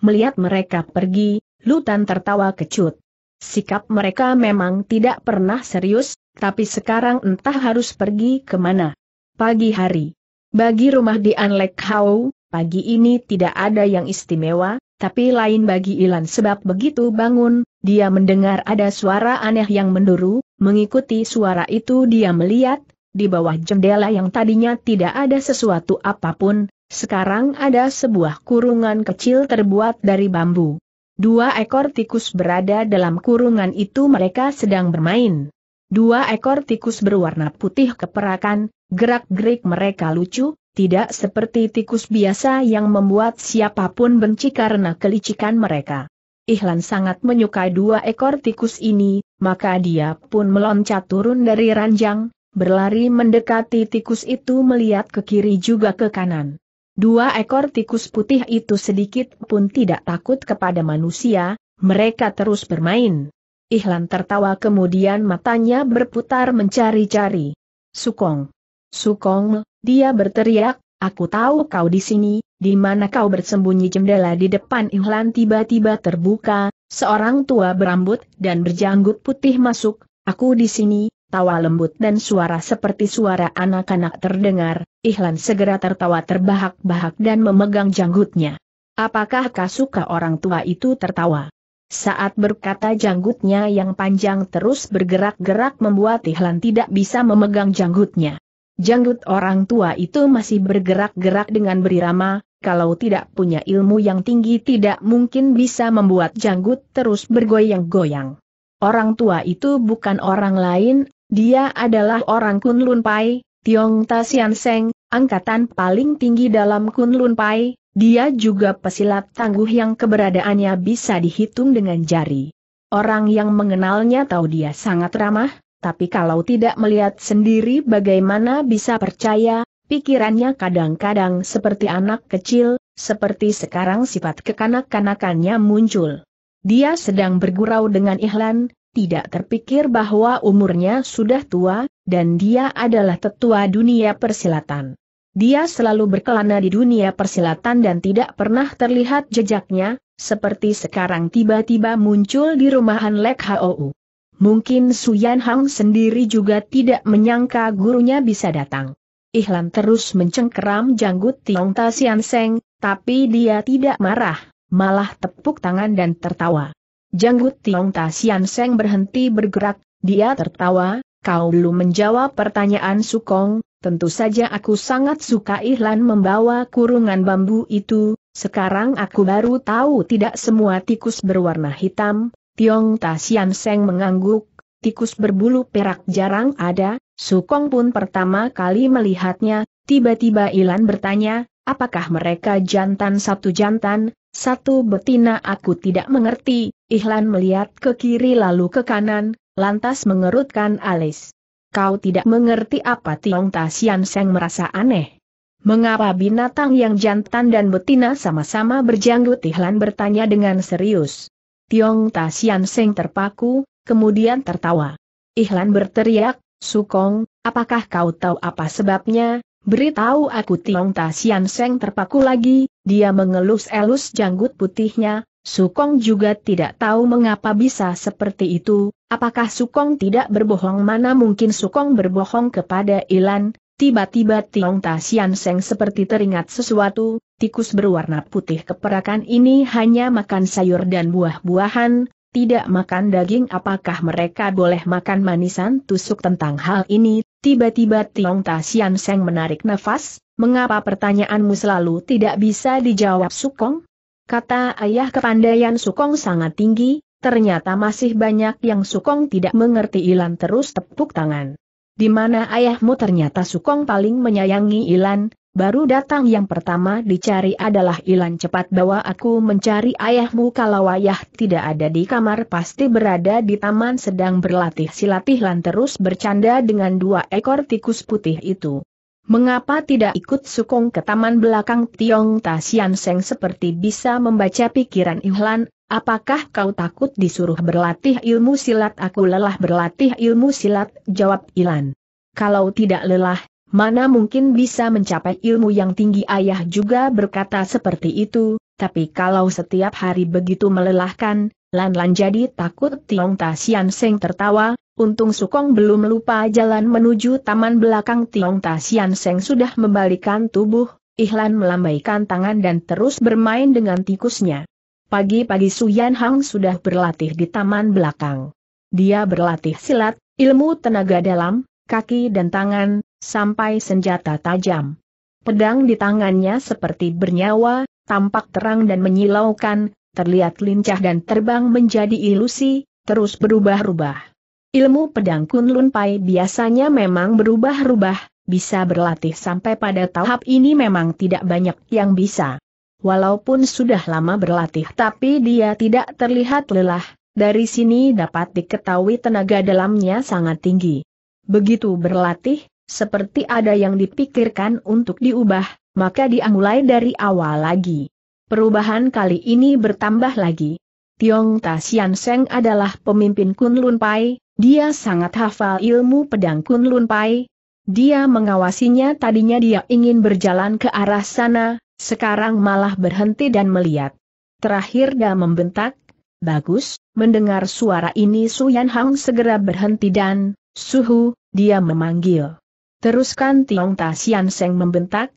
Melihat mereka pergi, Lutan tertawa kecut. Sikap mereka memang tidak pernah serius, tapi sekarang entah harus pergi kemana. Pagi hari. Bagi rumah di Anlek Hau, pagi ini tidak ada yang istimewa, tapi lain bagi Ilan sebab begitu bangun, dia mendengar ada suara aneh yang menduru, mengikuti suara itu dia melihat, di bawah jendela yang tadinya tidak ada sesuatu apapun, sekarang ada sebuah kurungan kecil terbuat dari bambu. Dua ekor tikus berada dalam kurungan itu mereka sedang bermain. Dua ekor tikus berwarna putih keperakan, gerak-gerik mereka lucu, tidak seperti tikus biasa yang membuat siapapun benci karena kelicikan mereka. Ihlan sangat menyukai dua ekor tikus ini, maka dia pun meloncat turun dari ranjang, berlari mendekati tikus itu melihat ke kiri juga ke kanan. Dua ekor tikus putih itu sedikit pun tidak takut kepada manusia, mereka terus bermain. Ihlan tertawa kemudian matanya berputar mencari-cari. Sukong. Sukong, dia berteriak, aku tahu kau di sini, di mana kau bersembunyi jendela di depan Ihlan tiba-tiba terbuka, seorang tua berambut dan berjanggut putih masuk, aku di sini, tawa lembut dan suara seperti suara anak-anak terdengar, Ihlan segera tertawa terbahak-bahak dan memegang janggutnya. Apakah kau suka orang tua itu tertawa? Saat berkata janggutnya yang panjang terus bergerak-gerak membuat Ihlan tidak bisa memegang janggutnya. Janggut orang tua itu masih bergerak-gerak dengan berirama, kalau tidak punya ilmu yang tinggi tidak mungkin bisa membuat janggut terus bergoyang-goyang. Orang tua itu bukan orang lain dia adalah orang Kunlun Pai, Tiong Ta Sian Seng, angkatan paling tinggi dalam Kunlun Pai, dia juga pesilat tangguh yang keberadaannya bisa dihitung dengan jari. Orang yang mengenalnya tahu dia sangat ramah, tapi kalau tidak melihat sendiri bagaimana bisa percaya, pikirannya kadang-kadang seperti anak kecil, seperti sekarang sifat kekanak-kanakannya muncul. Dia sedang bergurau dengan Ihlan, tidak terpikir bahwa umurnya sudah tua, dan dia adalah tetua dunia persilatan. Dia selalu berkelana di dunia persilatan dan tidak pernah terlihat jejaknya, seperti sekarang tiba-tiba muncul di rumahan Lek Hou. Mungkin Yan Hang sendiri juga tidak menyangka gurunya bisa datang. Ihlan terus mencengkeram janggut Tiong Sian Seng, tapi dia tidak marah, malah tepuk tangan dan tertawa. Janggut Tiong Ta Sian Seng berhenti bergerak, dia tertawa, kau belum menjawab pertanyaan Sukong, tentu saja aku sangat suka Ihlan membawa kurungan bambu itu, sekarang aku baru tahu tidak semua tikus berwarna hitam, Tiong Ta Sian Seng mengangguk, tikus berbulu perak jarang ada, Sukong pun pertama kali melihatnya, tiba-tiba Ilan bertanya, apakah mereka jantan satu jantan, satu betina aku tidak mengerti, Ihlan melihat ke kiri lalu ke kanan, lantas mengerutkan alis. Kau tidak mengerti apa Tiong Tasian Seng merasa aneh. Mengapa binatang yang jantan dan betina sama-sama berjanggut Ihlan bertanya dengan serius. Tiong Tasian Seng terpaku, kemudian tertawa. Ihlan berteriak, Sukong, apakah kau tahu apa sebabnya? Beritahu aku Tiong Tasian Seng terpaku lagi, dia mengelus-elus janggut putihnya, Sukong juga tidak tahu mengapa bisa seperti itu, apakah Sukong tidak berbohong mana mungkin Sukong berbohong kepada Ilan, tiba-tiba Tiong Sian Seng seperti teringat sesuatu, tikus berwarna putih keperakan ini hanya makan sayur dan buah-buahan, tidak makan daging apakah mereka boleh makan manisan tusuk tentang hal ini, tiba-tiba Tiong Sian Seng menarik nafas, mengapa pertanyaanmu selalu tidak bisa dijawab Sukong? Kata ayah kepandaian Sukong sangat tinggi, ternyata masih banyak yang Sukong tidak mengerti Ilan terus tepuk tangan. Di mana ayahmu ternyata Sukong paling menyayangi Ilan, baru datang yang pertama dicari adalah Ilan cepat bawa aku mencari ayahmu kalau ayah tidak ada di kamar pasti berada di taman sedang berlatih silat Ilan terus bercanda dengan dua ekor tikus putih itu. Mengapa tidak ikut sukong ke taman belakang Tiong Tasian Seng seperti bisa membaca pikiran Ihlan, apakah kau takut disuruh berlatih ilmu silat aku lelah berlatih ilmu silat, jawab Ilan. Kalau tidak lelah, mana mungkin bisa mencapai ilmu yang tinggi ayah juga berkata seperti itu, tapi kalau setiap hari begitu melelahkan, Lan-lan jadi takut Tiong Sian Seng tertawa, untung Sukong belum lupa jalan menuju taman belakang Tiong Sian Seng sudah membalikan tubuh, Ihlan melambaikan tangan dan terus bermain dengan tikusnya. Pagi-pagi Suyan Hang sudah berlatih di taman belakang. Dia berlatih silat, ilmu tenaga dalam, kaki dan tangan, sampai senjata tajam. Pedang di tangannya seperti bernyawa, tampak terang dan menyilaukan, terlihat lincah dan terbang menjadi ilusi, terus berubah-ubah. Ilmu pedang Kunlun Pai biasanya memang berubah-ubah, bisa berlatih sampai pada tahap ini memang tidak banyak yang bisa. Walaupun sudah lama berlatih tapi dia tidak terlihat lelah, dari sini dapat diketahui tenaga dalamnya sangat tinggi. Begitu berlatih, seperti ada yang dipikirkan untuk diubah, maka dia mulai dari awal lagi. Perubahan kali ini bertambah lagi. Tiong Ta Sian Seng adalah pemimpin Kunlun Pai, dia sangat hafal ilmu pedang Kunlun Pai. Dia mengawasinya tadinya dia ingin berjalan ke arah sana, sekarang malah berhenti dan melihat. Terakhir dia membentak, bagus, mendengar suara ini Su Yan Hang segera berhenti dan, suhu, dia memanggil. Teruskan Tiong Ta Sian Seng membentak,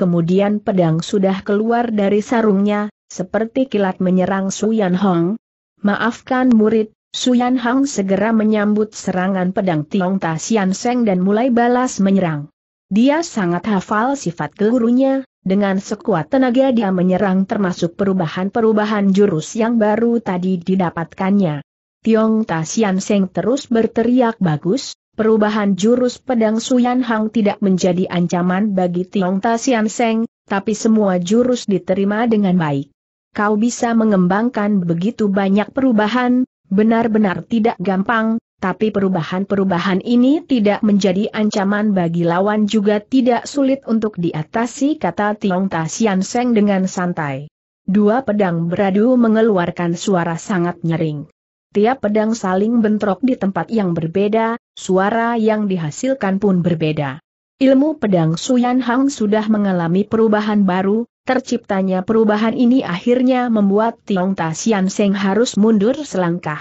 Kemudian pedang sudah keluar dari sarungnya, seperti kilat menyerang Suyan Hong. Maafkan murid, Suyan Hong segera menyambut serangan pedang Tiong Ta Sian Seng dan mulai balas menyerang. Dia sangat hafal sifat gurunya, dengan sekuat tenaga dia menyerang termasuk perubahan-perubahan jurus yang baru tadi didapatkannya. Tiong Ta Sian Seng terus berteriak bagus, Perubahan jurus pedang Suyan Hang tidak menjadi ancaman bagi Tiong Sian Seng, tapi semua jurus diterima dengan baik. Kau bisa mengembangkan begitu banyak perubahan, benar-benar tidak gampang, tapi perubahan-perubahan ini tidak menjadi ancaman bagi lawan juga tidak sulit untuk diatasi kata Tiong Sian Seng dengan santai. Dua pedang beradu mengeluarkan suara sangat nyering. Tiap pedang saling bentrok di tempat yang berbeda, suara yang dihasilkan pun berbeda. Ilmu pedang Suyan Hang sudah mengalami perubahan baru, terciptanya perubahan ini akhirnya membuat Tiong Sian Seng harus mundur selangkah.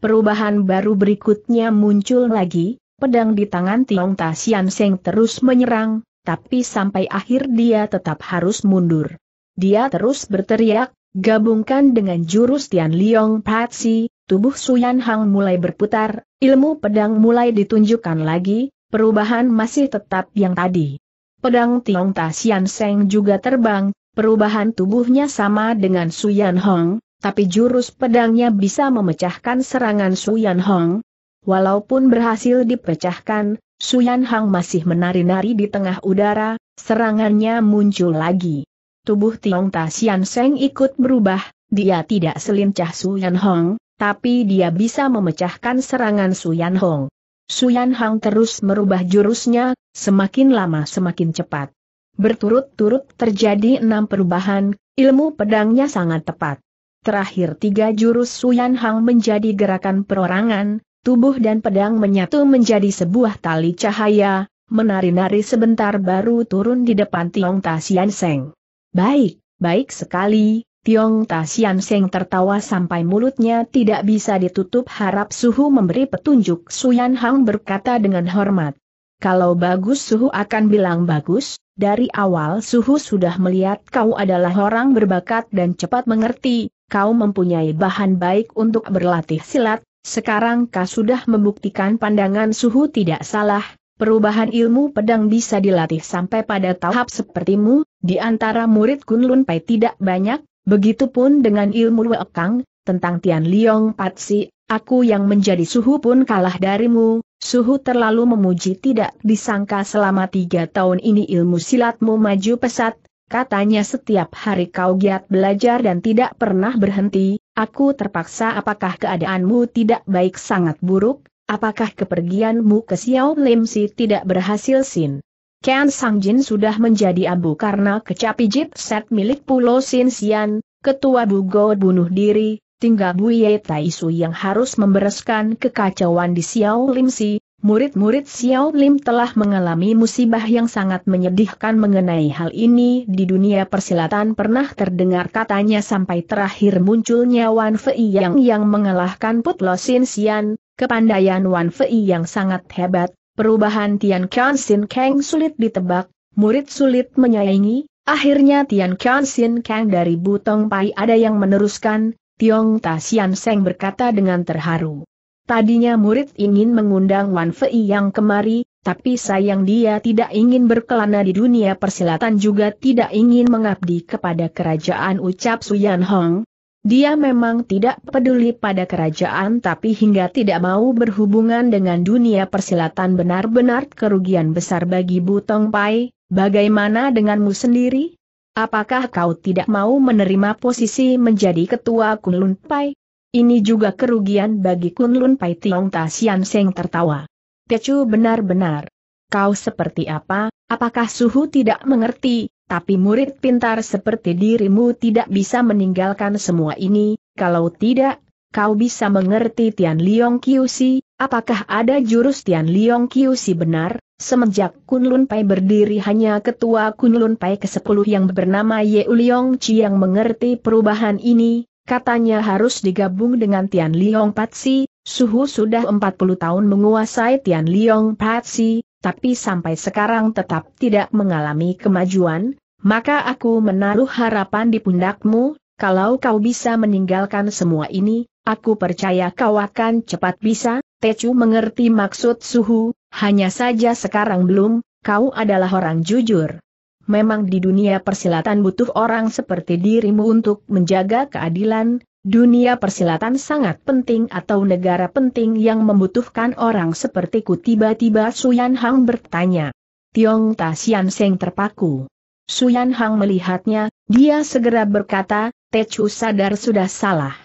Perubahan baru berikutnya muncul lagi, pedang di tangan Tiong Sian Seng terus menyerang, tapi sampai akhir dia tetap harus mundur. Dia terus berteriak, gabungkan dengan jurus Tian Liong Patsi, tubuh Suyan Hang mulai berputar, ilmu pedang mulai ditunjukkan lagi, perubahan masih tetap yang tadi. Pedang Tiong Tasian Seng juga terbang, perubahan tubuhnya sama dengan Suyan Hong, tapi jurus pedangnya bisa memecahkan serangan Suyan Hong. Walaupun berhasil dipecahkan, Suyan Hang masih menari-nari di tengah udara, serangannya muncul lagi. Tubuh Tiong Tasian Seng ikut berubah, dia tidak selincah Suyan Hong, tapi dia bisa memecahkan serangan Yan Hong. Yan Hong terus merubah jurusnya, semakin lama semakin cepat. Berturut-turut terjadi enam perubahan, ilmu pedangnya sangat tepat. Terakhir tiga jurus Yan Hong menjadi gerakan perorangan, tubuh dan pedang menyatu menjadi sebuah tali cahaya, menari-nari sebentar baru turun di depan Tiong Ta Sian Seng. Baik, baik sekali, Tiong Sian Seng tertawa sampai mulutnya tidak bisa ditutup harap Suhu memberi petunjuk Suyan Hang berkata dengan hormat. Kalau bagus Suhu akan bilang bagus, dari awal Suhu sudah melihat kau adalah orang berbakat dan cepat mengerti, kau mempunyai bahan baik untuk berlatih silat, sekarang kau sudah membuktikan pandangan Suhu tidak salah, Perubahan ilmu pedang bisa dilatih sampai pada tahap sepertimu, di antara murid Kunlun Pai tidak banyak, Begitupun dengan ilmu Wekang, tentang Tian Liong Patsi, aku yang menjadi suhu pun kalah darimu, suhu terlalu memuji tidak disangka selama tiga tahun ini ilmu silatmu maju pesat, katanya setiap hari kau giat belajar dan tidak pernah berhenti, aku terpaksa apakah keadaanmu tidak baik sangat buruk, apakah kepergianmu ke Xiao Lim Si tidak berhasil sin. Ken Sangjin sudah menjadi abu karena kecapi jip set milik Pulau Sian. ketua Bugo bunuh diri, tinggal Buye Taisu yang harus membereskan kekacauan di Xiao Lim Si. Murid-murid Xiao Lim telah mengalami musibah yang sangat menyedihkan mengenai hal ini di dunia persilatan pernah terdengar katanya sampai terakhir munculnya Wan Fei Yang yang mengalahkan Putlo Sin Sian, kepandaian Wan Fei yang sangat hebat, Perubahan Tian Kansin Kang sulit ditebak, murid sulit menyaingi, akhirnya Tian Kansin Kang dari Butong Pai ada yang meneruskan, Tiong Ta Sian Seng berkata dengan terharu. Tadinya murid ingin mengundang Wan Fei yang kemari, tapi sayang dia tidak ingin berkelana di dunia persilatan juga tidak ingin mengabdi kepada kerajaan ucap Suyan Hong, dia memang tidak peduli pada kerajaan tapi hingga tidak mau berhubungan dengan dunia persilatan benar-benar kerugian besar bagi Butong Pai, bagaimana denganmu sendiri? Apakah kau tidak mau menerima posisi menjadi ketua Kunlun Pai? Ini juga kerugian bagi Kunlun Pai Tiong Sian Seng tertawa. Kecu benar-benar. Kau seperti apa, apakah suhu tidak mengerti, tapi murid pintar seperti dirimu tidak bisa meninggalkan semua ini, kalau tidak, kau bisa mengerti Tian Liong Kiusi, apakah ada jurus Tian Liong Kiusi benar? Semenjak Kunlun Pai berdiri hanya ketua Kunlun Pai ke-10 yang bernama Ye Uliong Chi yang mengerti perubahan ini, katanya harus digabung dengan Tian Liong Patsi, Suhu sudah 40 tahun menguasai Tian Liong Patsi, tapi sampai sekarang tetap tidak mengalami kemajuan, maka aku menaruh harapan di pundakmu, kalau kau bisa meninggalkan semua ini, aku percaya kau akan cepat bisa, Tecu mengerti maksud suhu, hanya saja sekarang belum, kau adalah orang jujur. Memang di dunia persilatan butuh orang seperti dirimu untuk menjaga keadilan, Dunia persilatan sangat penting atau negara penting yang membutuhkan orang sepertiku tiba-tiba Suyan Hang bertanya. Tiong Ta Sian Seng terpaku. Suyan Hang melihatnya, dia segera berkata, Techu sadar sudah salah.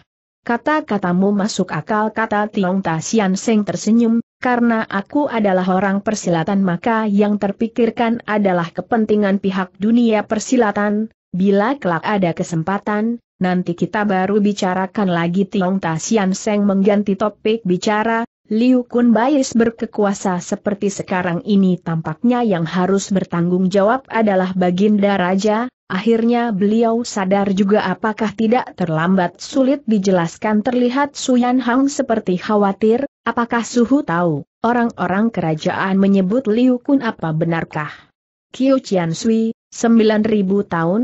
Kata-katamu masuk akal kata Tiong Ta Sian Seng tersenyum, karena aku adalah orang persilatan maka yang terpikirkan adalah kepentingan pihak dunia persilatan, bila kelak ada kesempatan, nanti kita baru bicarakan lagi Tiong Tasian Seng mengganti topik bicara, Liu Kun Bais berkekuasa seperti sekarang ini tampaknya yang harus bertanggung jawab adalah Baginda Raja, akhirnya beliau sadar juga apakah tidak terlambat sulit dijelaskan terlihat Suyan Hang seperti khawatir, apakah Suhu tahu, orang-orang kerajaan menyebut Liu Kun apa benarkah? Kyu Chian Sui, 9000 tahun,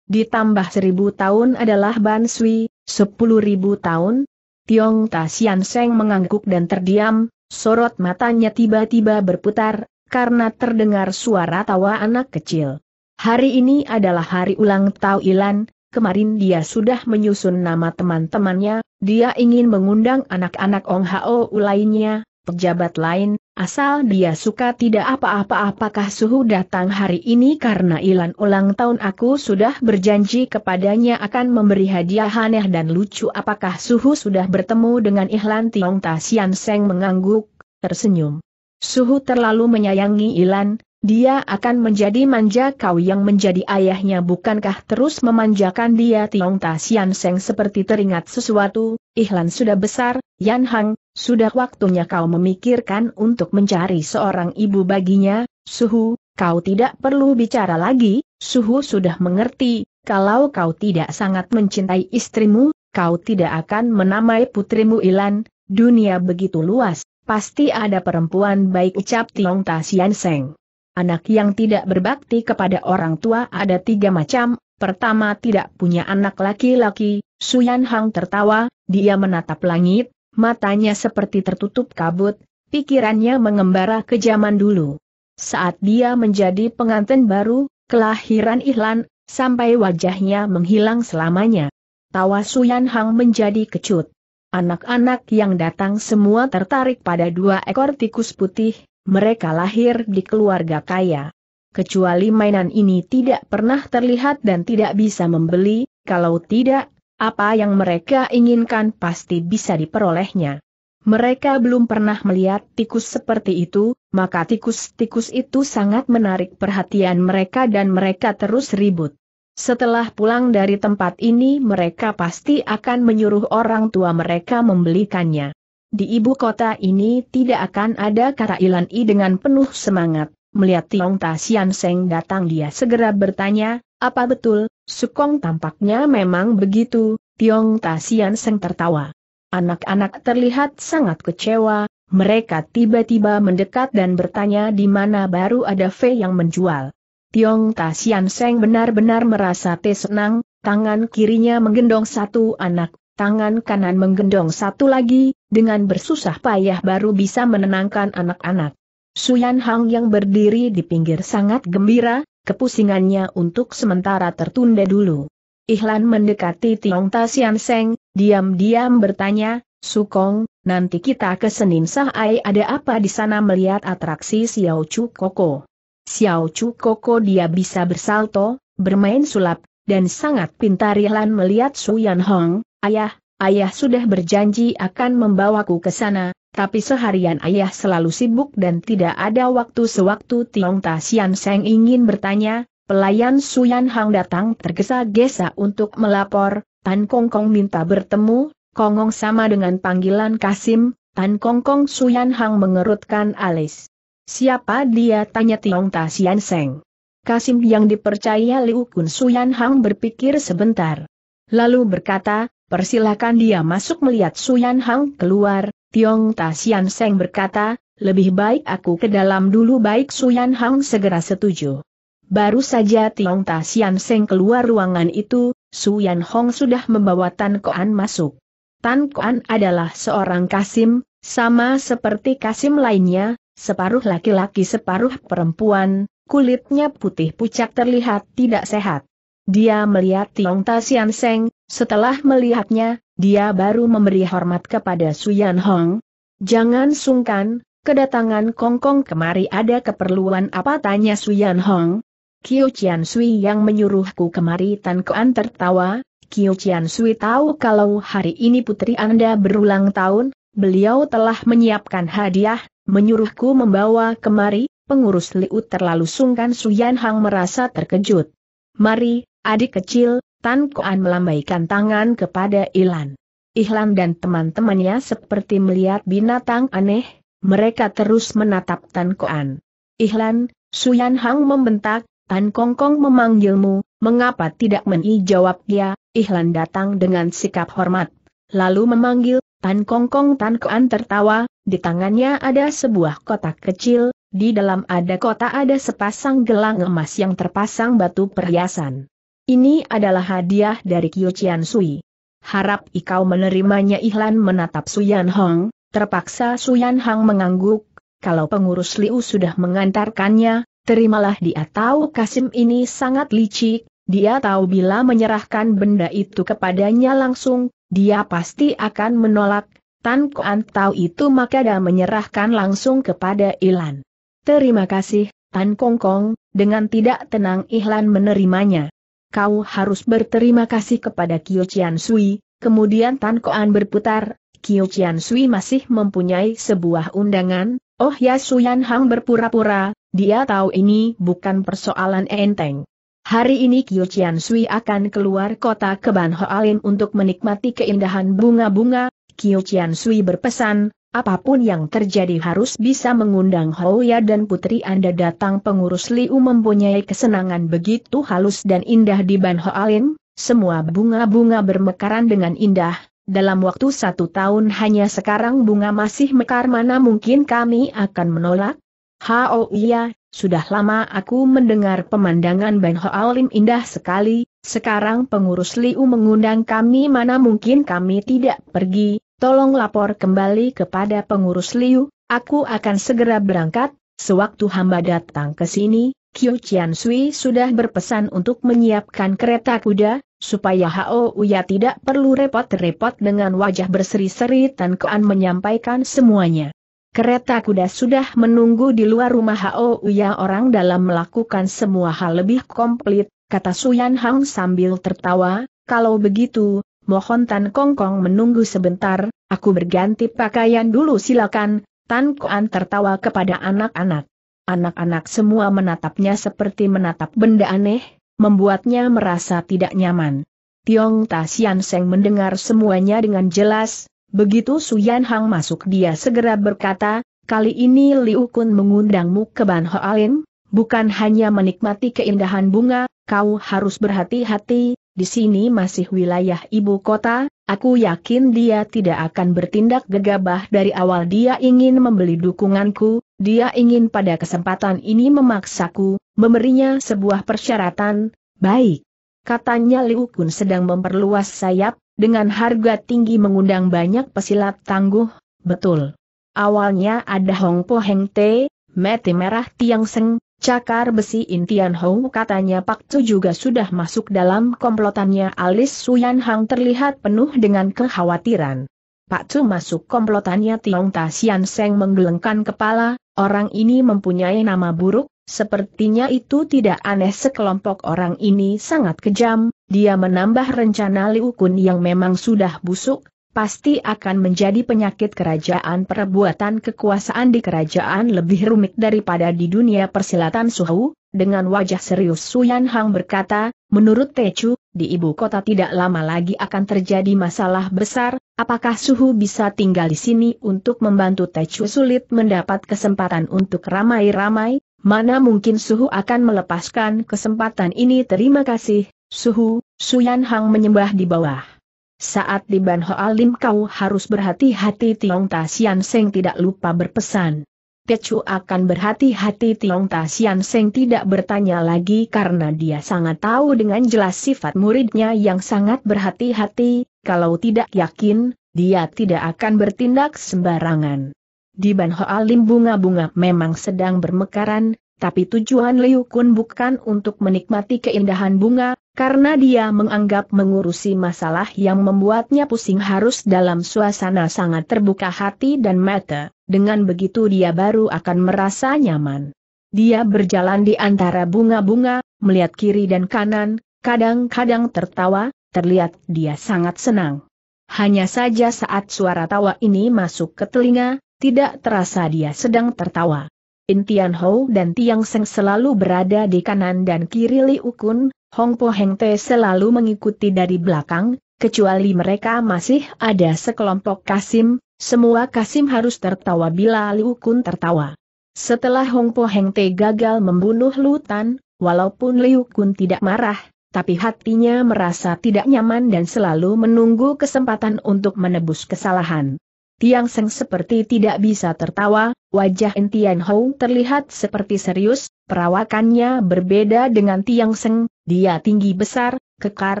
Ditambah seribu tahun adalah Ban sepuluh ribu tahun. Tiong Ta Sian Seng mengangguk dan terdiam, sorot matanya tiba-tiba berputar, karena terdengar suara tawa anak kecil. Hari ini adalah hari ulang tahun Ilan, kemarin dia sudah menyusun nama teman-temannya, dia ingin mengundang anak-anak Ong Hao oh lainnya, pejabat lain, Asal dia suka tidak apa-apa apakah suhu datang hari ini karena ilan ulang tahun aku sudah berjanji kepadanya akan memberi hadiah aneh dan lucu apakah suhu sudah bertemu dengan Ihlan Tiong Sianseng Seng mengangguk, tersenyum. Suhu terlalu menyayangi Ilan, dia akan menjadi manja kau yang menjadi ayahnya bukankah terus memanjakan dia Tiong Sianseng Seng seperti teringat sesuatu, Ihlan sudah besar, Yan Hang, sudah waktunya kau memikirkan untuk mencari seorang ibu baginya, Suhu, kau tidak perlu bicara lagi, Suhu sudah mengerti, kalau kau tidak sangat mencintai istrimu, kau tidak akan menamai putrimu Ilan, dunia begitu luas, pasti ada perempuan baik ucap Tiong Tasian Seng. Anak yang tidak berbakti kepada orang tua ada tiga macam, pertama tidak punya anak laki-laki, Suyan Hang tertawa, dia menatap langit, matanya seperti tertutup kabut, pikirannya mengembara ke zaman dulu. Saat dia menjadi pengantin baru, kelahiran Ihlan, sampai wajahnya menghilang selamanya. Tawa Suyan Hang menjadi kecut. Anak-anak yang datang semua tertarik pada dua ekor tikus putih, mereka lahir di keluarga kaya. Kecuali mainan ini tidak pernah terlihat dan tidak bisa membeli, kalau tidak, apa yang mereka inginkan pasti bisa diperolehnya. Mereka belum pernah melihat tikus seperti itu, maka tikus-tikus itu sangat menarik perhatian mereka dan mereka terus ribut. Setelah pulang dari tempat ini mereka pasti akan menyuruh orang tua mereka membelikannya. Di ibu kota ini tidak akan ada Ilan I dengan penuh semangat. Melihat Tiong Ta Sian Seng datang dia segera bertanya, apa betul, Sukong tampaknya memang begitu, Tiong Tasian Seng tertawa. Anak-anak terlihat sangat kecewa, mereka tiba-tiba mendekat dan bertanya di mana baru ada V yang menjual. Tiong Tasian Seng benar-benar merasa senang, tangan kirinya menggendong satu anak, tangan kanan menggendong satu lagi, dengan bersusah payah baru bisa menenangkan anak-anak. Suyan Hang yang berdiri di pinggir sangat gembira, kepusingannya untuk sementara tertunda dulu. Ihlan mendekati Tiong Tasian Seng, diam-diam bertanya, Sukong, nanti kita ke Senin Sahai ada apa di sana melihat atraksi Xiao Chu Koko. Xiao Chu Koko dia bisa bersalto, bermain sulap, dan sangat pintar Ihlan melihat Su Yan Hong, ayah, Ayah sudah berjanji akan membawaku ke sana, tapi seharian ayah selalu sibuk dan tidak ada waktu sewaktu Tiong Sian Seng ingin bertanya, pelayan Suyan Hang datang tergesa-gesa untuk melapor, Tan Kong Kong minta bertemu, Kongong sama dengan panggilan Kasim, Tan Kong Kong Suyan Hang mengerutkan alis. Siapa dia tanya Tiong Sian Seng. Kasim yang dipercaya Liu Kun Suyan Hang berpikir sebentar. Lalu berkata, Persilakan dia masuk melihat Suyan Hang keluar, Tiong Sian Seng berkata, lebih baik aku ke dalam dulu baik Suyan Hang segera setuju. Baru saja Tiong Sian Seng keluar ruangan itu, Suyan Hong sudah membawa Tan Koan masuk. Tan Koan adalah seorang kasim, sama seperti kasim lainnya, separuh laki-laki separuh perempuan, kulitnya putih pucat terlihat tidak sehat. Dia melihat Tiong Sian Seng, setelah melihatnya, dia baru memberi hormat kepada Suyan Hong. Jangan sungkan, kedatangan Kong Kong kemari ada keperluan apa tanya Suyan Hong. Kiu Chian Sui yang menyuruhku kemari Tan Kuan tertawa, Kiu Chian Sui tahu kalau hari ini putri Anda berulang tahun, beliau telah menyiapkan hadiah, menyuruhku membawa kemari, pengurus Liu terlalu sungkan Suyan Hong merasa terkejut. Mari, adik kecil, Tan Kuan melambaikan tangan kepada Ilan. Ihlan dan teman-temannya seperti melihat binatang aneh, mereka terus menatap Tan Kuan. Ihlan, Suyan Hang membentak, Tan Kong Kong memanggilmu, mengapa tidak menijawab dia, Ihlan datang dengan sikap hormat. Lalu memanggil, Tan Kong Kong Tan Kuan tertawa, di tangannya ada sebuah kotak kecil, di dalam ada kotak ada sepasang gelang emas yang terpasang batu perhiasan. Ini adalah hadiah dari Kyu Chian Sui. Harap ikau menerimanya Ihlan menatap Suyan Hong, terpaksa Suyan Hong mengangguk, kalau pengurus Liu sudah mengantarkannya, terimalah dia tahu Kasim ini sangat licik, dia tahu bila menyerahkan benda itu kepadanya langsung, dia pasti akan menolak, Tan Kuan tahu itu maka dia menyerahkan langsung kepada Ilan. Terima kasih, Tan Kongkong, dengan tidak tenang Ihlan menerimanya kau harus berterima kasih kepada Kyo Chian Sui, kemudian Tan Koan berputar, Kyo Chian Sui masih mempunyai sebuah undangan, Oh ya Suyan Hang berpura-pura, dia tahu ini bukan persoalan enteng. Hari ini Kyo Chian Sui akan keluar kota ke Ban untuk menikmati keindahan bunga-bunga, Kyo Chian Sui berpesan, Apapun yang terjadi harus bisa mengundang Hoya dan putri Anda datang pengurus Liu mempunyai kesenangan begitu halus dan indah di Ban Hoalin, semua bunga-bunga bermekaran dengan indah, dalam waktu satu tahun hanya sekarang bunga masih mekar mana mungkin kami akan menolak? Hao iya, sudah lama aku mendengar pemandangan Ban Hoalin indah sekali, sekarang pengurus Liu mengundang kami mana mungkin kami tidak pergi, tolong lapor kembali kepada pengurus Liu, aku akan segera berangkat, sewaktu hamba datang ke sini, Kyu Chian Sui sudah berpesan untuk menyiapkan kereta kuda, supaya Hao Uya tidak perlu repot-repot dengan wajah berseri-seri Tan Kuan menyampaikan semuanya. Kereta kuda sudah menunggu di luar rumah Hao Uya orang dalam melakukan semua hal lebih komplit, kata Suyan Hang sambil tertawa, kalau begitu, mohon Tan Kong Kong menunggu sebentar, aku berganti pakaian dulu silakan, Tan Kuan tertawa kepada anak-anak. Anak-anak semua menatapnya seperti menatap benda aneh, membuatnya merasa tidak nyaman. Tiong Sian Seng mendengar semuanya dengan jelas, begitu Suyan Hang masuk dia segera berkata, kali ini Liu Kun mengundangmu ke Ban Lin, bukan hanya menikmati keindahan bunga, kau harus berhati-hati, di sini masih wilayah ibu kota, aku yakin dia tidak akan bertindak gegabah dari awal dia ingin membeli dukunganku, dia ingin pada kesempatan ini memaksaku, memberinya sebuah persyaratan, baik. Katanya Liu Kun sedang memperluas sayap, dengan harga tinggi mengundang banyak pesilat tangguh, betul. Awalnya ada Hong Po Heng Te, Mete Merah Tiang Seng, Cakar besi Intian Hou katanya Pak Tu juga sudah masuk dalam komplotannya alis Suyan Hang terlihat penuh dengan kekhawatiran. Pak Tu masuk komplotannya Tiong Ta Sian Seng menggelengkan kepala, orang ini mempunyai nama buruk, sepertinya itu tidak aneh sekelompok orang ini sangat kejam, dia menambah rencana Liu Kun yang memang sudah busuk, pasti akan menjadi penyakit kerajaan perbuatan kekuasaan di kerajaan lebih rumit daripada di dunia persilatan Suhu, dengan wajah serius Suyan Hang berkata, menurut Teju, di ibu kota tidak lama lagi akan terjadi masalah besar, apakah Suhu bisa tinggal di sini untuk membantu Teju? sulit mendapat kesempatan untuk ramai-ramai, mana mungkin Suhu akan melepaskan kesempatan ini terima kasih, Suhu, Suyan Hang menyembah di bawah. Saat di Ban Hoa Lim kau harus berhati-hati Tiong Sian Seng tidak lupa berpesan. Chu akan berhati-hati Tiong Sian Seng tidak bertanya lagi karena dia sangat tahu dengan jelas sifat muridnya yang sangat berhati-hati, kalau tidak yakin, dia tidak akan bertindak sembarangan. Di Ban Hoa Lim bunga-bunga memang sedang bermekaran, tapi tujuan Liu Kun bukan untuk menikmati keindahan bunga, karena dia menganggap mengurusi masalah yang membuatnya pusing harus dalam suasana sangat terbuka hati dan mata, dengan begitu dia baru akan merasa nyaman. Dia berjalan di antara bunga-bunga, melihat kiri dan kanan, kadang-kadang tertawa, terlihat dia sangat senang. Hanya saja saat suara tawa ini masuk ke telinga, tidak terasa dia sedang tertawa. In Tian Hou dan Tiang Seng selalu berada di kanan dan kiri Li Kun, Hong Po Heng Te selalu mengikuti dari belakang, kecuali mereka masih ada sekelompok Kasim, semua Kasim harus tertawa bila Li Kun tertawa. Setelah Hong Po Heng Te gagal membunuh Lutan, walaupun Li Kun tidak marah, tapi hatinya merasa tidak nyaman dan selalu menunggu kesempatan untuk menebus kesalahan. Tiang Seng seperti tidak bisa tertawa, wajah Entian Hou terlihat seperti serius, perawakannya berbeda dengan Tiang Seng, dia tinggi besar, kekar,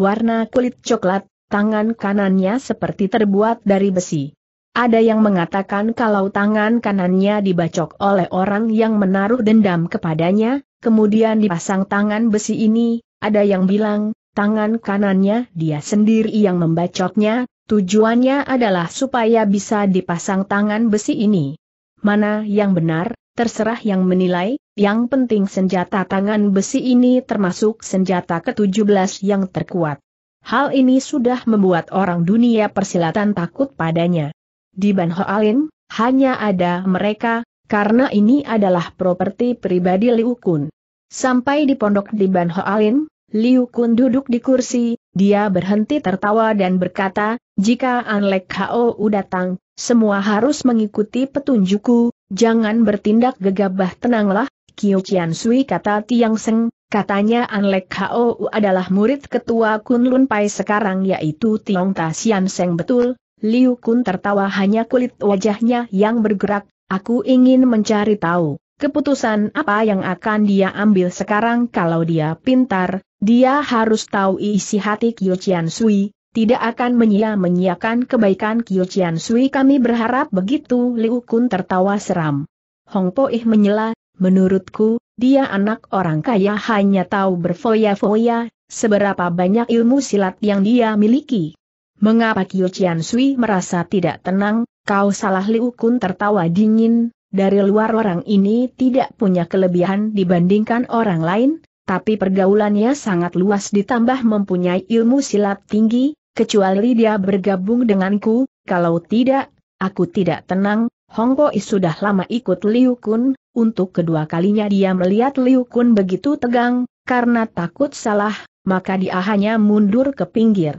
warna kulit coklat, tangan kanannya seperti terbuat dari besi. Ada yang mengatakan kalau tangan kanannya dibacok oleh orang yang menaruh dendam kepadanya, kemudian dipasang tangan besi ini, ada yang bilang, tangan kanannya dia sendiri yang membacoknya, Tujuannya adalah supaya bisa dipasang tangan besi ini. Mana yang benar, terserah yang menilai, yang penting senjata tangan besi ini termasuk senjata ke-17 yang terkuat. Hal ini sudah membuat orang dunia persilatan takut padanya. Di Ban Hoalin, hanya ada mereka, karena ini adalah properti pribadi Liu Kun. Sampai di pondok di Ban Hoalin, Liu Kun duduk di kursi, dia berhenti tertawa dan berkata, jika Anlek Hou datang, semua harus mengikuti petunjukku, jangan bertindak gegabah tenanglah, Kiu Chian Sui kata Tiang Seng, katanya Anlek Hou adalah murid ketua Kunlun Pai sekarang yaitu Tiong Ta Sian Seng betul, Liu Kun tertawa hanya kulit wajahnya yang bergerak, aku ingin mencari tahu, keputusan apa yang akan dia ambil sekarang kalau dia pintar, dia harus tahu isi hati Kyo Chian Sui, tidak akan menyia-menyiakan kebaikan Kyo Chian Sui kami berharap begitu Liu Kun tertawa seram. Hong Po Ih menyela, menurutku, dia anak orang kaya hanya tahu berfoya-foya, seberapa banyak ilmu silat yang dia miliki. Mengapa Kyo Chian Sui merasa tidak tenang, kau salah Liu Kun tertawa dingin, dari luar orang ini tidak punya kelebihan dibandingkan orang lain, tapi pergaulannya sangat luas ditambah mempunyai ilmu silat tinggi, kecuali dia bergabung denganku, kalau tidak, aku tidak tenang, Hong Poi sudah lama ikut Liu Kun, untuk kedua kalinya dia melihat Liu Kun begitu tegang, karena takut salah, maka dia hanya mundur ke pinggir.